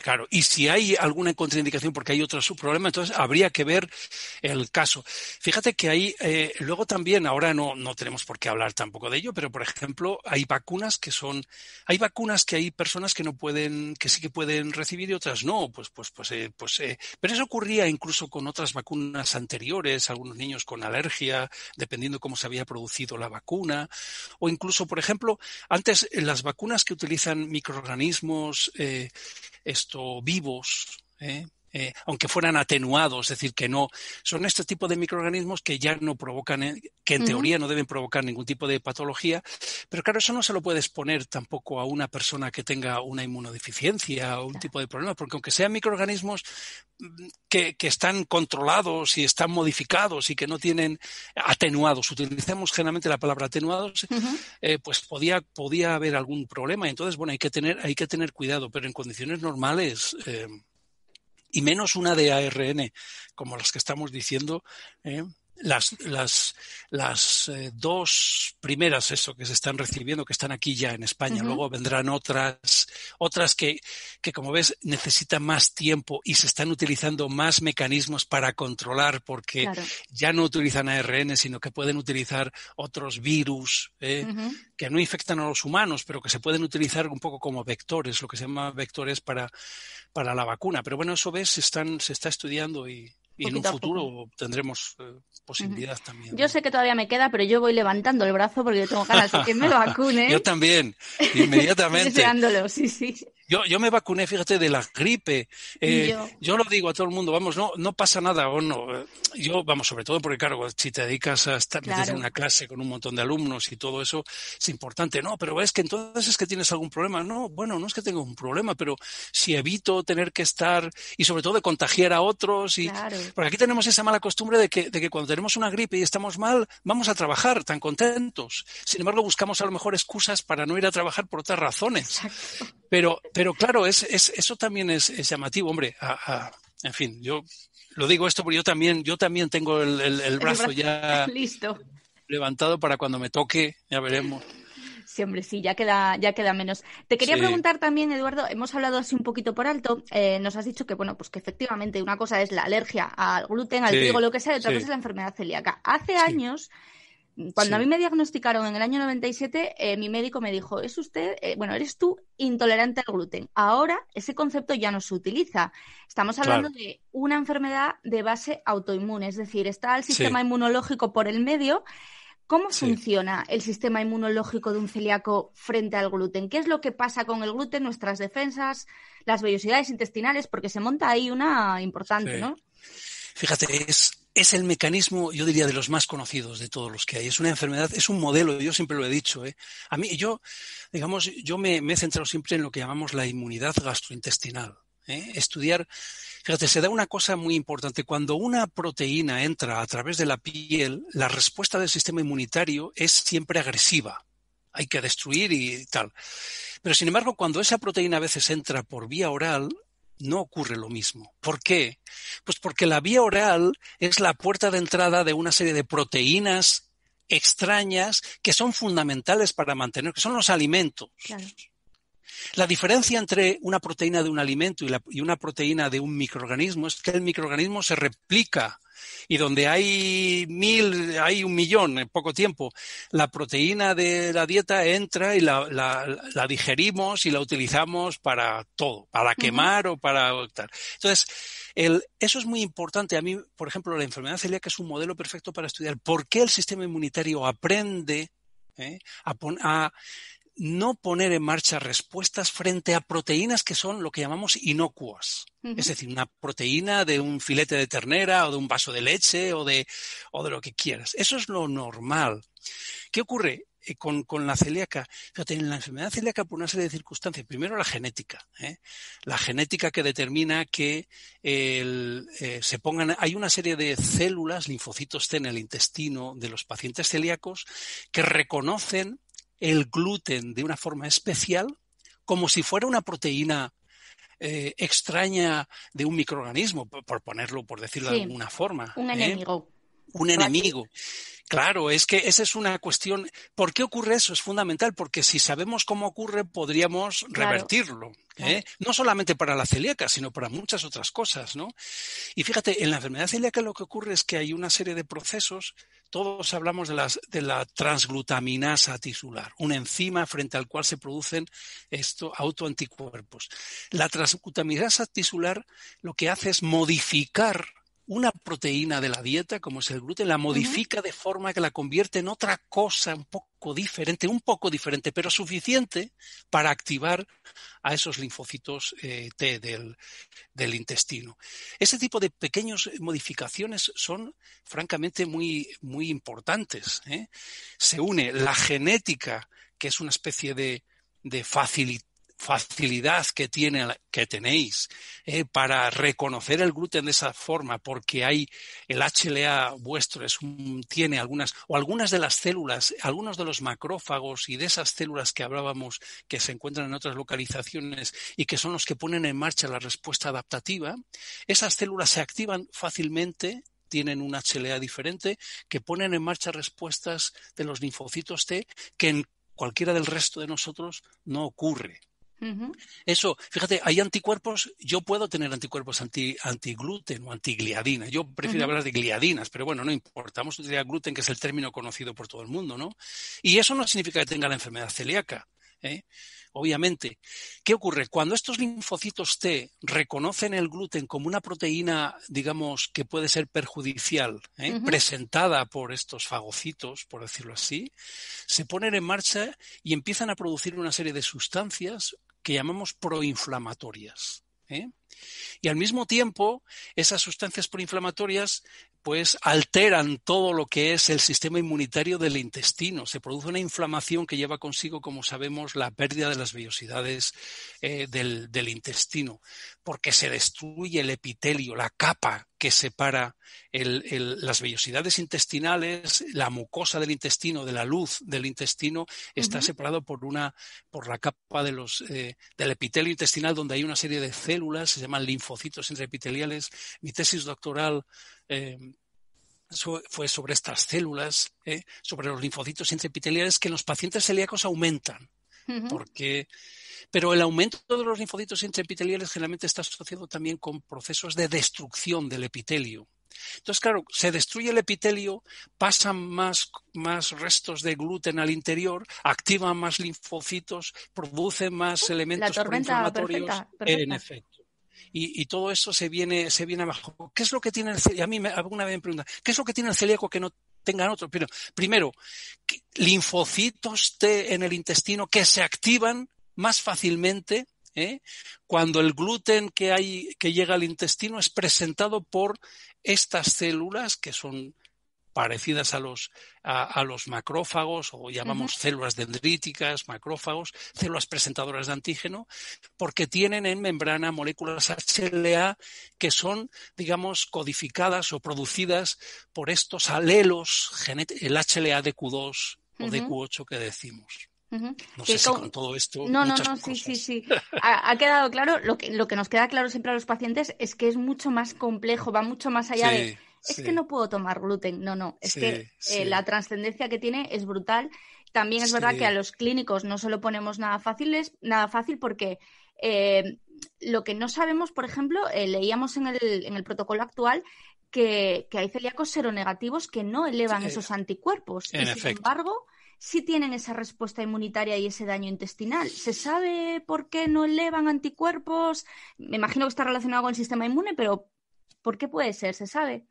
Speaker 2: Claro, y si hay alguna contraindicación porque hay otro problema, entonces habría que ver el caso. Fíjate que ahí, eh, luego también, ahora no, no tenemos por qué hablar tampoco de ello, pero por ejemplo, hay vacunas que son, hay vacunas que hay personas que no pueden, que sí que pueden recibir y otras no, pues, pues, pues, eh, pues, eh. pero eso ocurría incluso con otras vacunas anteriores, algunos niños con alergia, dependiendo cómo se había producido la vacuna, o incluso, por ejemplo, antes eh, las vacunas que utilizan microorganismos, esto, vivos, ¿eh? Eh, aunque fueran atenuados, es decir, que no. Son este tipo de microorganismos que ya no provocan, eh, que en teoría no deben provocar ningún tipo de patología, pero claro, eso no se lo puede exponer tampoco a una persona que tenga una inmunodeficiencia o un tipo de problema, porque aunque sean microorganismos mm, que, están controlados y están modificados y que no tienen atenuados, utilizamos generalmente la palabra atenuados, eh, pues podía, podía haber algún problema. Entonces, bueno, hay que tener, hay que tener cuidado, pero en condiciones normales y menos una de ARN, como las que estamos diciendo, ¿eh? las, las, eh, dos primeras, eso que se están recibiendo, que están aquí ya en España, luego vendrán otras, otras que, que, como ves, necesitan más tiempo y se están utilizando más mecanismos para controlar, porque ya no utilizan ARN, sino que pueden utilizar otros virus ¿eh? que no infectan a los humanos, pero que se pueden utilizar un poco como vectores, lo que se llama vectores para, para la vacuna. Pero bueno, eso ves, se, están, se está estudiando y, y en un futuro tendremos eh, posibilidades también.
Speaker 1: Yo sé que todavía me queda, pero yo voy levantando el brazo porque yo tengo ganas de que me vacune. yo
Speaker 2: también, inmediatamente.
Speaker 1: Deseándolo, sí, sí.
Speaker 2: Yo, yo me vacuné, fíjate, de la gripe. Eh, yo? lo digo a todo el mundo, vamos, no, no pasa nada. O no. Yo, vamos, sobre todo porque, claro, si te dedicas a estar en una clase con un montón de alumnos y todo eso, es importante. No, pero es que entonces es que tienes algún problema. No, bueno, no es que tenga un problema, pero si evito tener que estar y sobre todo de contagiar a otros. Y, Porque aquí tenemos esa mala costumbre de que, de que cuando tenemos una gripe y estamos mal, vamos a trabajar tan contentos. Sin embargo, buscamos a lo mejor excusas para no ir a trabajar por otras razones. pero pero claro, eso también es, llamativo, hombre. en fin, yo lo digo esto porque yo también, yo también tengo el, brazo, ya listo. levantado para cuando me toque, ya veremos.
Speaker 1: Sí, hombre, sí, ya queda, ya queda menos. Te quería preguntar también, Eduardo, hemos hablado así un poquito por alto, eh, nos has dicho que, bueno, pues que efectivamente una cosa es la alergia al gluten, al trigo, lo que sea, y otra cosa es la enfermedad celíaca. Hace años cuando a mí me diagnosticaron en el año 97, eh, mi médico me dijo, es usted, eh, bueno, eres tú intolerante al gluten. Ahora ese concepto ya no se utiliza. Estamos hablando de una enfermedad de base autoinmune, es decir, está el sistema inmunológico por el medio. ¿Cómo funciona el sistema inmunológico de un celíaco frente al gluten? ¿Qué es lo que pasa con el gluten, nuestras defensas, las vellosidades intestinales? Porque se monta ahí una importante, ¿no?
Speaker 2: Fíjate, es, es el mecanismo, yo diría, de los más conocidos de todos los que hay. Es una enfermedad, es un modelo, yo siempre lo he dicho. ¿eh? A mí, yo, digamos, yo me, me, he centrado siempre en lo que llamamos la inmunidad gastrointestinal. ¿eh? Estudiar, fíjate, se da una cosa muy importante. Cuando una proteína entra a través de la piel, la respuesta del sistema inmunitario es siempre agresiva. Hay que destruir y tal. Pero sin embargo, cuando esa proteína a veces entra por vía oral, no ocurre lo mismo. ¿Por qué? Pues porque la vía oral es la puerta de entrada de una serie de proteínas extrañas que son fundamentales para mantener, que son los alimentos. La diferencia entre una proteína de un alimento y, una proteína de un microorganismo es que el microorganismo se replica y donde hay mil, hay un millón en poco tiempo, la proteína de la dieta entra y la, la, digerimos y la utilizamos para todo, para quemar o para tal. Entonces, el, eso es muy importante. A mí, por ejemplo, la enfermedad celíaca es un modelo perfecto para estudiar por qué el sistema inmunitario aprende ¿eh? a, a no poner en marcha respuestas frente a proteínas que son lo que llamamos inocuas. Es decir, una proteína de un filete de ternera o de un vaso de leche o de, o de lo que quieras. Eso es lo normal. ¿Qué ocurre? Eh, con, la celíaca. en la enfermedad celíaca por una serie de circunstancias. Primero la genética. ¿eh? La genética que determina que eh, se pongan. Hay una serie de células, linfocitos C en el intestino de los pacientes celíacos, que reconocen el gluten de una forma especial, como si fuera una proteína eh, extraña de un microorganismo, por ponerlo, por decirlo de alguna forma. Un ¿eh? enemigo un enemigo. Claro, es que esa es una cuestión. ¿Por qué ocurre eso? Es fundamental, porque si sabemos cómo ocurre, podríamos revertirlo. ¿eh? No solamente para la celíaca, sino para muchas otras cosas, ¿no? Y fíjate, en la enfermedad celíaca lo que ocurre es que hay una serie de procesos. Todos hablamos de, de la transglutaminasa tisular, una enzima frente al cual se producen estos autoanticuerpos. La transglutaminasa tisular lo que hace es modificar una proteína de la dieta, como es el gluten, la modifica de forma que la convierte en otra cosa un poco diferente, un poco diferente, pero suficiente para activar a esos linfocitos eh, T del, intestino. Ese tipo de pequeñas modificaciones son francamente muy, muy importantes. ¿eh? Se une la genética, que es una especie de, de facilidad que, tiene, que tenéis eh, para reconocer el gluten de esa forma, porque hay el HLA vuestro es tiene algunas o algunas de las células, algunos de los macrófagos y de esas células que hablábamos que se encuentran en otras localizaciones y que son los que ponen en marcha la respuesta adaptativa, esas células se activan fácilmente tienen un HLA diferente, que ponen en marcha respuestas de los linfocitos T que en cualquiera del resto de nosotros no ocurre. Eso, fíjate, hay anticuerpos, yo puedo tener anticuerpos anti, antigluten o antigliadina. Yo prefiero hablar de gliadinas, pero bueno, no importa. Vamos a utilizar gluten, que es el término conocido por todo el mundo, ¿no? Y eso no significa que tenga la enfermedad celíaca. ¿eh? Obviamente. ¿Qué ocurre? Cuando estos linfocitos T reconocen el gluten como una proteína, digamos, que puede ser perjudicial, ¿eh? presentada por estos fagocitos, por decirlo así, se ponen en marcha y empiezan a producir una serie de sustancias que llamamos proinflamatorias. ¿eh? Y al mismo tiempo, esas sustancias proinflamatorias pues alteran todo lo que es el sistema inmunitario del intestino. Se produce una inflamación que lleva consigo, como sabemos, la pérdida de las vellosidades eh, del, del, intestino, porque se destruye el epitelio, la capa que separa las vellosidades intestinales, la mucosa del intestino, de la luz del intestino, está separado por una, por la capa de los, eh, del epitelio intestinal, donde hay una serie de células, se llaman linfocitos intraepiteliales. Mi tesis doctoral eh, fue sobre estas células, eh, sobre los linfocitos intraepiteliales, que en los pacientes celíacos aumentan porque pero el aumento de los linfocitos intraepiteliales generalmente está asociado también con procesos de destrucción del epitelio. Entonces, claro, se destruye el epitelio, pasan más, más restos de gluten al interior, activan más linfocitos, producen más elementos proinflamatorios. En efecto. Y, todo eso se viene, se viene abajo. ¿Qué es lo que tiene el celíaco? A mí me, alguna vez ¿qué es lo que tiene el celíaco que no tengan otro. primero, linfocitos T en el intestino que se activan más fácilmente ¿eh? cuando el gluten que, hay, que llega al intestino es presentado por estas células que son parecidas a los, a, los macrófagos, o llamamos células dendríticas, macrófagos, células presentadoras de antígeno, porque tienen en membrana moléculas HLA que son, digamos, codificadas o producidas por estos alelos, el HLA de Q2 o de Q8 que decimos.
Speaker 1: No sé si con... todo esto. No, no, no, sí, sí, sí. Ha, quedado claro, lo que, lo que nos queda claro siempre a los pacientes es que es mucho más complejo, va mucho más allá de es que no puedo tomar gluten. No, no, es que eh, la trascendencia que tiene es brutal. También es verdad que a los clínicos no solo ponemos nada fácil, nada fácil porque eh, lo que no sabemos, por ejemplo, eh, leíamos en el, protocolo actual que, hay celíacos seronegativos que no elevan esos anticuerpos. y, sin embargo, sí tienen esa respuesta inmunitaria y ese daño intestinal. ¿Se sabe por qué no elevan anticuerpos? Me imagino que está relacionado con el sistema inmune, pero ¿por qué puede ser? ¿Se sabe?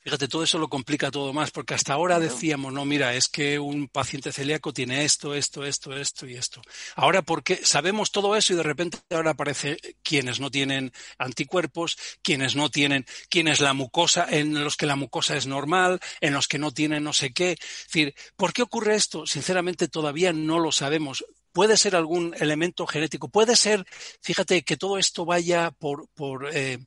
Speaker 2: Fíjate, todo eso lo complica todo más, porque hasta ahora decíamos, no, mira, es que un paciente celíaco tiene esto, esto, esto, esto y esto. Ahora, porque sabemos todo eso y de repente ahora aparece quienes no tienen anticuerpos, quienes no tienen, quienes la mucosa, en los que la mucosa es normal, en los que no tienen no sé qué. Es decir, ¿por qué ocurre esto? Sinceramente, todavía no lo sabemos puede ser algún elemento genético, puede ser, fíjate, que todo esto vaya por, por, eh,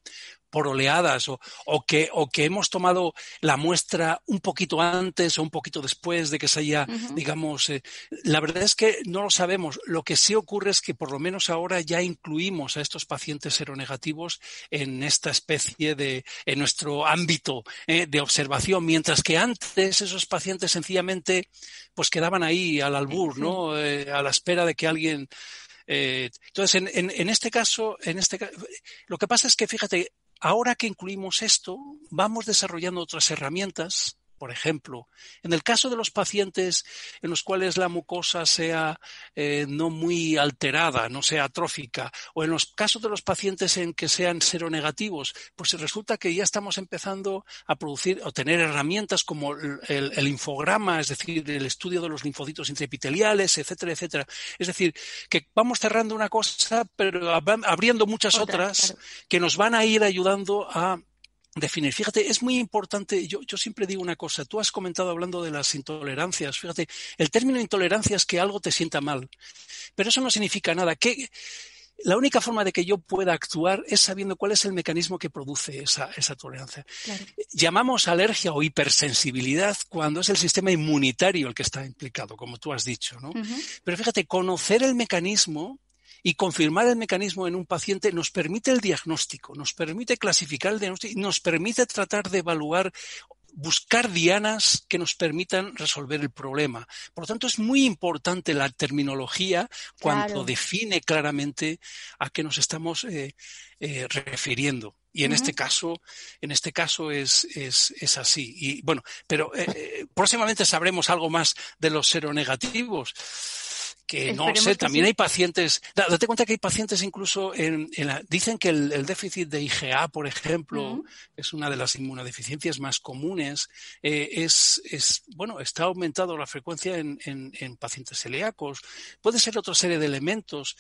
Speaker 2: por oleadas o, o, que, o que hemos tomado la muestra un poquito antes o un poquito después de que se haya, digamos, eh, la verdad es que no lo sabemos. Lo que sí ocurre es que por lo menos ahora ya incluimos a estos pacientes seronegativos en esta especie de, en nuestro ámbito eh, de observación, mientras que antes esos pacientes sencillamente pues quedaban ahí al albur, ¿no? Eh, a la espera de que alguien entonces, en, en, en, este caso, en este lo que pasa es que, fíjate, Ahora que incluimos esto, vamos desarrollando otras herramientas por ejemplo. En el caso de los pacientes en los cuales la mucosa sea eh, no muy alterada, no sea atrófica, o en los casos de los pacientes en que sean seronegativos, pues resulta que ya estamos empezando a producir o tener herramientas como el, infograma, es decir, el estudio de los linfocitos intraepiteliales, etcétera, etcétera. Es decir, que vamos cerrando una cosa, pero abriendo muchas otras que nos van a ir ayudando a definir. Fíjate, es muy importante, yo, siempre digo una cosa, tú has comentado hablando de las intolerancias, fíjate, el término intolerancia es que algo te sienta mal, pero eso no significa nada. Que la única forma de que yo pueda actuar es sabiendo cuál es el mecanismo que produce esa, tolerancia. Llamamos alergia o hipersensibilidad cuando es el sistema inmunitario el que está implicado, como tú has dicho, ¿no? Pero fíjate, conocer el mecanismo y confirmar el mecanismo en un paciente nos permite el diagnóstico, nos permite clasificar el diagnóstico y nos permite tratar de evaluar buscar dianas que nos permitan resolver el problema. Por lo tanto, es muy importante la terminología cuando define claramente a qué nos estamos eh, eh, refiriendo. Y en este caso, en este caso es, es, es así. Y bueno, pero eh, próximamente sabremos algo más de los seronegativos que no sé, también hay pacientes, date cuenta que hay pacientes incluso en, la, dicen que el, déficit de IgA, por ejemplo, es una de las inmunodeficiencias más comunes, eh, es, es, bueno, está aumentado la frecuencia en, pacientes celíacos, puede ser otra serie de elementos.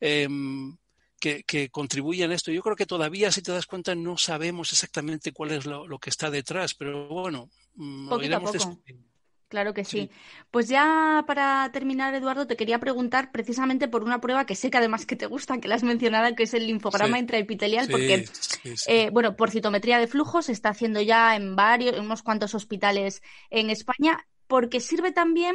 Speaker 2: Em, que, que, contribuyen a esto. Yo creo que todavía, si te das cuenta, no sabemos exactamente cuál es lo, lo que está detrás, pero bueno,
Speaker 1: mm, lo iremos descubriendo. Claro que sí. Pues ya para terminar, Eduardo, te quería preguntar precisamente por una prueba que sé que además que te gusta, que la has mencionado, que es el linfograma intraepitelial, porque, eh, bueno, por citometría de flujo se está haciendo ya en varios, en unos cuantos hospitales en España, porque sirve también,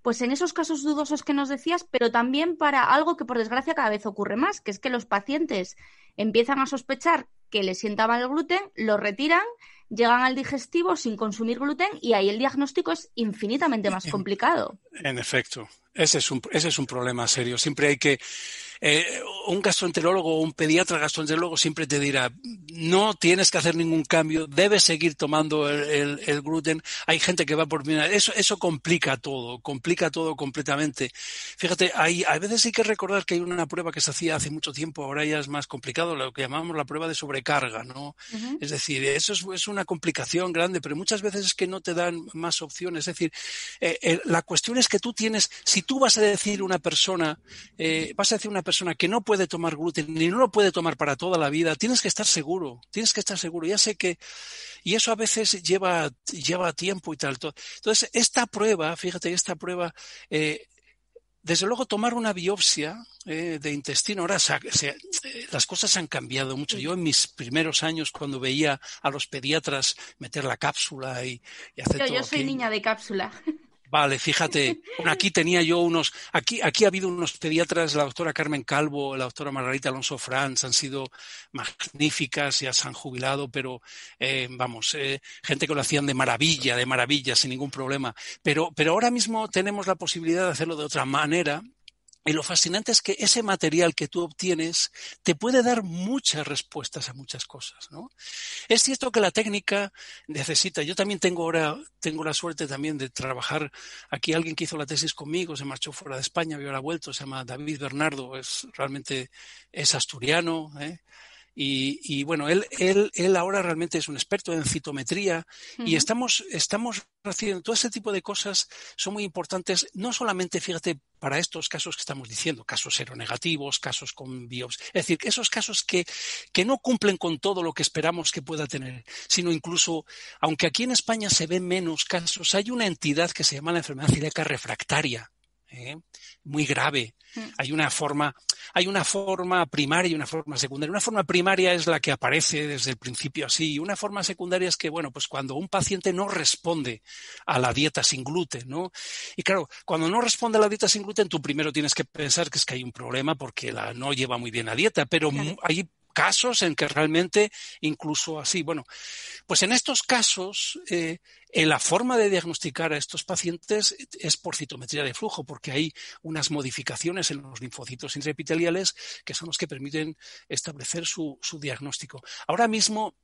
Speaker 1: pues en esos casos dudosos que nos decías, pero también para algo que por desgracia cada vez ocurre más, que es que los pacientes empiezan a sospechar que les sienta mal el gluten, lo retiran llegan al digestivo sin consumir gluten y ahí el diagnóstico es infinitamente más complicado.
Speaker 2: En, efecto, ese es, un, ese es un problema serio. Siempre hay que eh, un gastroenterólogo o un pediatra gastroenterólogo siempre te dirá, no tienes que hacer ningún cambio, debes seguir tomando el, gluten. Hay gente que va por mirar, Eso, eso complica todo, complica todo completamente. Fíjate, hay, a veces hay que recordar que hay una prueba que se hacía hace mucho tiempo, ahora ya es más complicado, lo que llamamos la prueba de sobrecarga, ¿no? Es decir, eso es, una complicación grande, pero muchas veces es que no te dan más opciones. Es decir, eh, eh, la cuestión es que tú tienes, si tú vas a decir una persona, vas a decir una persona, persona que no puede tomar gluten ni no lo puede tomar para toda la vida, tienes que estar seguro, tienes que estar seguro. Ya sé que, y eso a veces lleva, lleva tiempo y tal. Entonces, esta prueba, fíjate, esta prueba, eh, desde luego tomar una biopsia eh, de intestino, ahora eh, las cosas han cambiado mucho. Yo en mis primeros años, cuando veía a los pediatras meter la cápsula y, hacer yo, soy
Speaker 1: niña de cápsula.
Speaker 2: Vale, fíjate, aquí tenía yo unos, aquí, aquí ha habido unos pediatras, la doctora Carmen Calvo, la doctora Margarita Alonso Franz, han sido magníficas, ya se han jubilado, pero eh, vamos, eh, gente que lo hacían de maravilla, de maravilla, sin ningún problema. Pero, pero ahora mismo tenemos la posibilidad de hacerlo de otra manera y lo fascinante es que ese material que tú obtienes te puede dar muchas respuestas a muchas cosas, ¿no? Es cierto que la técnica necesita, yo también tengo ahora, tengo la suerte también de trabajar aquí alguien que hizo la tesis conmigo, se marchó fuera de España y ahora vuelto, se llama David Bernardo, es realmente, es asturiano, ¿eh? Y, bueno, él, él, ahora realmente es un experto en citometría y estamos, estamos haciendo todo ese tipo de cosas son muy importantes, no solamente, fíjate, para estos casos que estamos diciendo, casos seronegativos, casos con biopsia, es decir, esos casos que, no cumplen con todo lo que esperamos que pueda tener, sino incluso, aunque aquí en España se ven menos casos, hay una entidad que se llama la enfermedad celíaca refractaria, ¿eh? muy grave. Mm. Hay una forma, hay una forma primaria y una forma secundaria. Una forma primaria es la que aparece desde el principio así, y una forma secundaria es que, bueno, pues cuando un paciente no responde a la dieta sin gluten, ¿no? Y claro, cuando no responde a la dieta sin gluten, tú primero tienes que pensar que es que hay un problema porque la, no lleva muy bien la dieta, pero hay casos en que realmente incluso así. Bueno, pues en estos casos, eh, en la forma de diagnosticar a estos pacientes es por citometría de flujo, porque hay unas modificaciones en los linfocitos intraepiteliales que son los que permiten establecer su, su diagnóstico. Ahora mismo,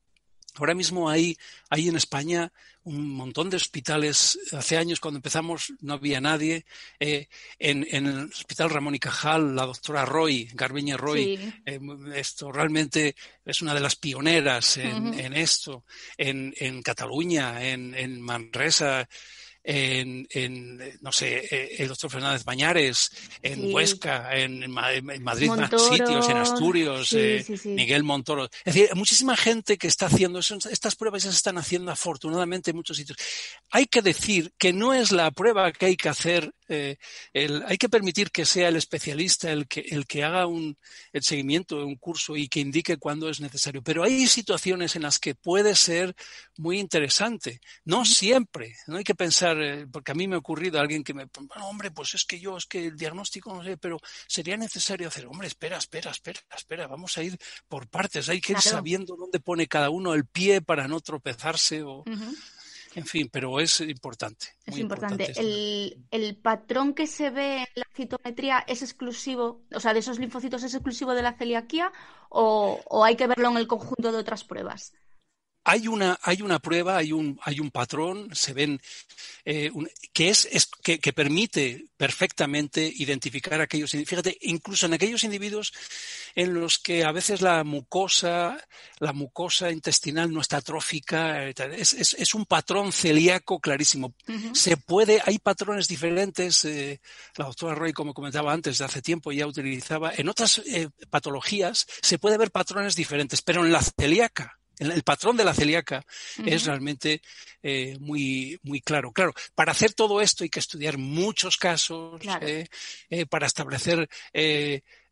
Speaker 2: Ahora mismo hay, hay en España un montón de hospitales. Hace años, cuando empezamos, no había nadie. Eh, en, el Hospital Ramón y Cajal, la doctora Roy, Garbeña Roy, eh, esto realmente es una de las pioneras en, esto. En, Cataluña, en Manresa, en, en no sé, el eh, doctor Fernández Bañares, en Huesca, en, Madrid, sitios, en Asturias, eh, Miguel Montoro. Es decir, muchísima gente que está haciendo estas pruebas ya se están haciendo afortunadamente en muchos sitios. Hay que decir que no es la prueba que hay que hacer eh, hay que permitir que sea el especialista el que, el que haga el seguimiento de un curso y que indique cuándo es necesario. Pero hay situaciones en las que puede ser muy interesante. No siempre. No hay que pensar, eh, porque a mí me ha ocurrido alguien que me, bueno, hombre, pues es que yo, es que el diagnóstico no sé, pero sería necesario hacer, hombre, espera, espera, espera, espera, vamos a ir por partes. Hay que ir sabiendo dónde pone cada uno el pie para no tropezarse o. En fin, pero es importante. es importante.
Speaker 1: el, patrón que se ve en la citometría es exclusivo, o sea, de esos linfocitos es exclusivo de la celiaquía o hay que verlo en el conjunto de otras pruebas
Speaker 2: hay una, hay una prueba, hay un, hay un patrón, se ven, eh, que, es, que, permite perfectamente identificar aquellos, fíjate, incluso en aquellos individuos en los que a veces la mucosa, la mucosa intestinal no está trófica, eh, es, un patrón celíaco clarísimo. Se puede, hay patrones diferentes, eh, la doctora Roy, como comentaba antes, hace tiempo ya utilizaba, en otras patologías se puede ver patrones diferentes, pero en la celíaca el, patrón de la celíaca es realmente eh, muy, muy claro. Claro, para hacer todo esto hay que estudiar muchos casos, eh, eh, para establecer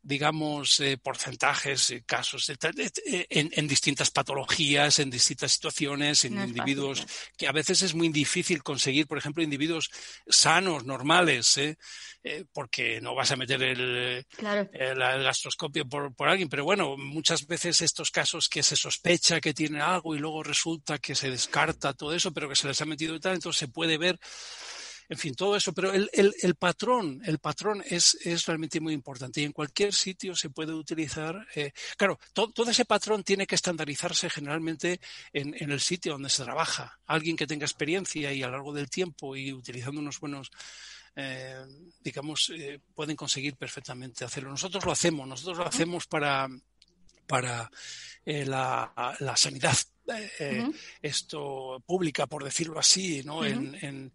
Speaker 2: digamos, eh, porcentajes, eh, casos, eh, en, distintas patologías, en distintas situaciones, en individuos, que a veces es muy difícil conseguir, por ejemplo, individuos sanos, normales, porque no vas a meter el, gastroscopio por, por, alguien, pero bueno, muchas veces estos casos que se sospecha que tiene algo y luego resulta que se descarta todo eso, pero que se les ha metido y tal, entonces se puede ver en fin, todo eso. Pero el, el, patrón, el patrón es, es, realmente muy importante y en cualquier sitio se puede utilizar. Eh, claro, todo ese patrón tiene que estandarizarse generalmente en, en, el sitio donde se trabaja. Alguien que tenga experiencia y a lo largo del tiempo y utilizando unos buenos eh, digamos, eh, pueden conseguir perfectamente hacerlo. Nosotros lo hacemos, nosotros lo hacemos para, para la, sanidad esto pública, por decirlo así, ¿no? en,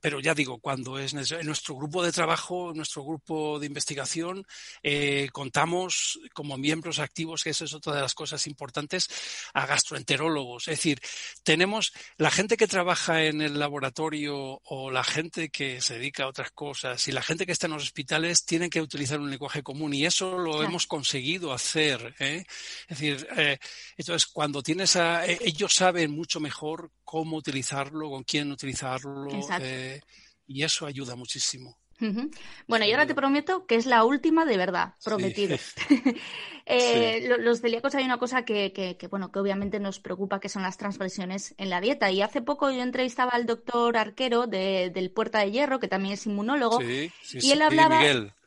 Speaker 2: pero ya digo, cuando es en nuestro grupo de trabajo, en nuestro grupo de investigación, eh, contamos como miembros activos, que eso es otra de las cosas importantes, a gastroenterólogos. Es decir, tenemos la gente que trabaja en el laboratorio o la gente que se dedica a otras cosas y la gente que está en los hospitales tienen que utilizar un lenguaje común y eso lo hemos conseguido hacer. ¿eh? Es decir, eh, entonces cuando tienes a, e-, ellos saben mucho mejor cómo utilizarlo, con quién utilizarlo, eh, y eso ayuda muchísimo.
Speaker 1: Bueno, y ahora te prometo que es la última de verdad, prometido. eh, Los celíacos hay una cosa que, que, bueno, que obviamente nos preocupa, que son las transgresiones en la dieta. Y hace poco yo entrevistaba al doctor Arquero de, del Puerta de Hierro, que también es inmunólogo, y él hablaba...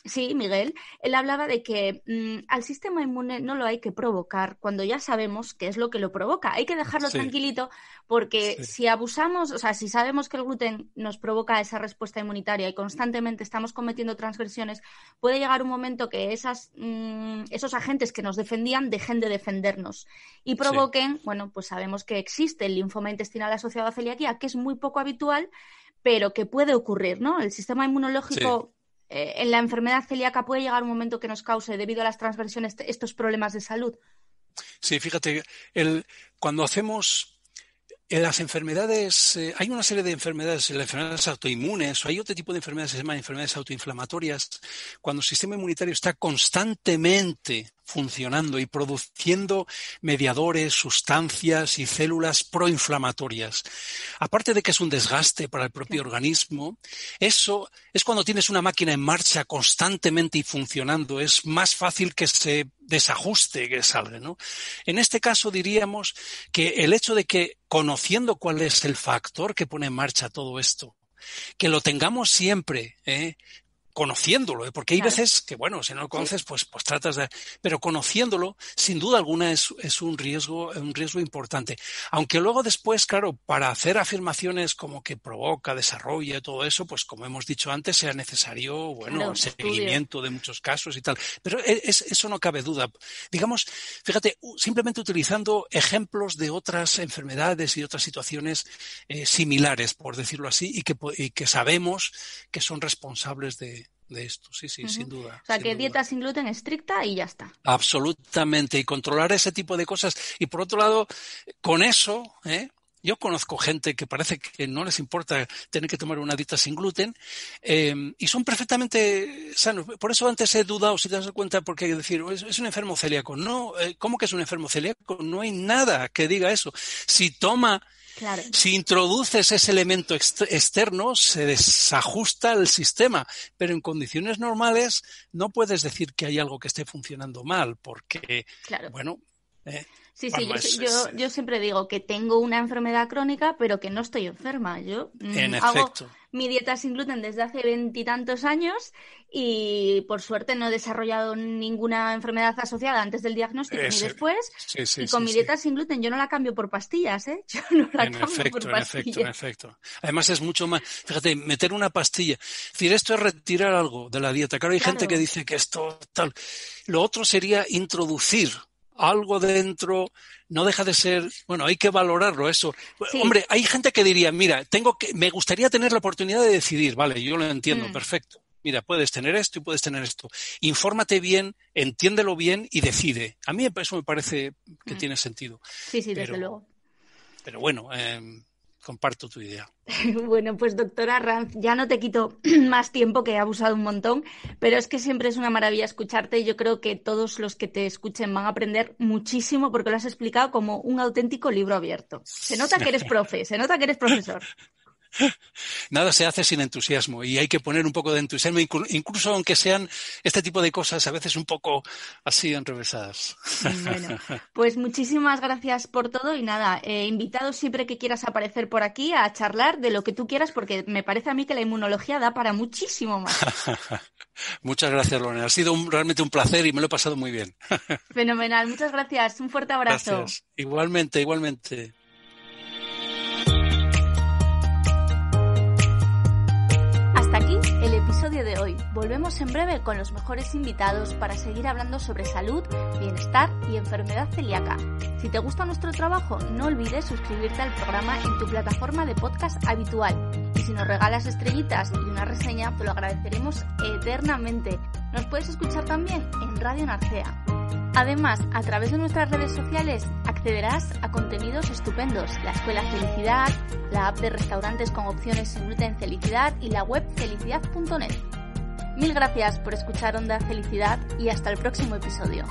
Speaker 1: Sí, Miguel, él hablaba de que mm, al sistema inmune no lo hay que provocar cuando ya sabemos qué es lo que lo provoca. Hay que dejarlo tranquilito porque si abusamos, o sea, si sabemos que el gluten nos provoca esa respuesta inmunitaria y constantemente estamos cometiendo transgresiones, puede llegar un momento que esas, mm, esos agentes que nos defendían dejen de defendernos y provoquen, bueno, pues sabemos que existe el linfoma intestinal asociado a celiaquía, que es muy poco habitual, pero que puede ocurrir, ¿no? El sistema inmunológico eh, en la enfermedad celíaca puede llegar un momento que nos cause, debido a las transversiones, estos problemas de salud.
Speaker 2: Sí, fíjate, cuando hacemos las enfermedades, eh, hay una serie de enfermedades, las enfermedades autoinmunes, o hay otro tipo de enfermedades que se llaman enfermedades autoinflamatorias, cuando el sistema inmunitario está constantemente funcionando y produciendo mediadores, sustancias y células proinflamatorias. Aparte de que es un desgaste para el propio organismo, eso es cuando tienes una máquina en marcha constantemente y funcionando, es más fácil que se desajuste que salga, ¿no? En este caso diríamos que el hecho de que conociendo cuál es el factor que pone en marcha todo esto, que lo tengamos siempre ¿eh? conociéndolo, ¿eh? porque hay veces que, bueno, si no lo conoces, pues, pues tratas de... Pero conociéndolo, sin duda alguna, es, un, riesgo, un riesgo importante. Aunque luego después, claro, para hacer afirmaciones como que provoca, desarrolla, todo eso, pues como hemos dicho antes, sea necesario, bueno, seguimiento de muchos casos y tal. Pero e, eso no cabe duda. Digamos, fíjate, simplemente utilizando ejemplos de otras enfermedades y otras situaciones eh, similares, por decirlo así, y que, y que sabemos que son responsables de, de esto, sí, sí, sin duda. O sea, que
Speaker 1: dieta sin gluten estricta y ya está.
Speaker 2: Absolutamente, y controlar ese tipo de cosas. Y por otro lado, con eso, ¿eh? yo conozco gente que parece que no les importa tener que tomar una dieta sin gluten em, y son perfectamente sanos. Por eso antes he dudado, si te das cuenta, porque hay que decir, es, un enfermo celíaco. No, eh, ¿cómo que es un enfermo celíaco? No hay nada que diga eso. Si toma si introduces ese elemento externo, se desajusta el sistema, pero en condiciones normales no puedes decir que hay algo que esté funcionando mal, porque, bueno,
Speaker 1: eh, sí, sí, yo, siempre digo que tengo una enfermedad crónica, pero que no estoy enferma. Yo mm, en efecto mi dieta sin gluten desde hace veintitantos años y por suerte no he desarrollado ninguna enfermedad asociada antes del diagnóstico ni después. y con mi dieta sin gluten yo no la cambio por pastillas, ¿eh? Yo no la cambio por En efecto,
Speaker 2: efecto. Además es mucho más, fíjate, meter una pastilla, es decir, esto es retirar algo de la dieta. Claro, hay gente que dice que esto tal. Lo otro sería introducir algo dentro, no deja de ser, bueno, hay que valorarlo eso. Hombre, hay gente que diría, mira, tengo que, me gustaría tener la oportunidad de decidir, vale, yo lo entiendo, mm. perfecto. Mira, puedes tener esto y puedes tener esto. Infórmate bien, entiéndelo bien y decide. A mí eso me parece que mm. tiene sentido. Sí, sí, desde luego. Pero bueno, eh, comparto tu idea.
Speaker 1: Bueno, pues doctora Ranz, ya no te quito más tiempo que he abusado un montón, pero es que siempre es una maravilla escucharte y yo creo que todos los que te escuchen van a aprender muchísimo porque lo has explicado como un auténtico libro abierto. Se nota que eres profe, se nota que eres profesor.
Speaker 2: Nada se hace sin entusiasmo y hay que poner un poco de entusiasmo, incluso aunque sean este tipo de cosas a veces un poco así enrevesadas. Mm,
Speaker 1: pues muchísimas gracias por todo y nada, eh, invitado siempre que quieras aparecer por aquí a charlar de lo que tú quieras porque me parece a mí que la inmunología da para muchísimo más.
Speaker 2: muchas gracias, Lorena. Ha sido realmente un placer y me lo he pasado muy bien.
Speaker 1: Fenomenal, muchas gracias. Un fuerte abrazo.
Speaker 2: Igualmente, igualmente.
Speaker 1: de hoy. Volvemos en breve con los mejores invitados para seguir hablando sobre salud, bienestar y enfermedad celíaca. Si te gusta nuestro trabajo, no olvides suscribirte al programa en tu plataforma de podcast habitual. Y si nos regalas estrellitas y una reseña, te lo agradeceremos eternamente. Nos puedes escuchar también en Radio Narcea. Además, a través de nuestras redes sociales accederás a contenidos estupendos, la Escuela Felicidad, la app de restaurantes con opciones sin en Felicidad y la web felicidad.net. Mil gracias por escuchar Onda Felicidad y hasta el próximo episodio.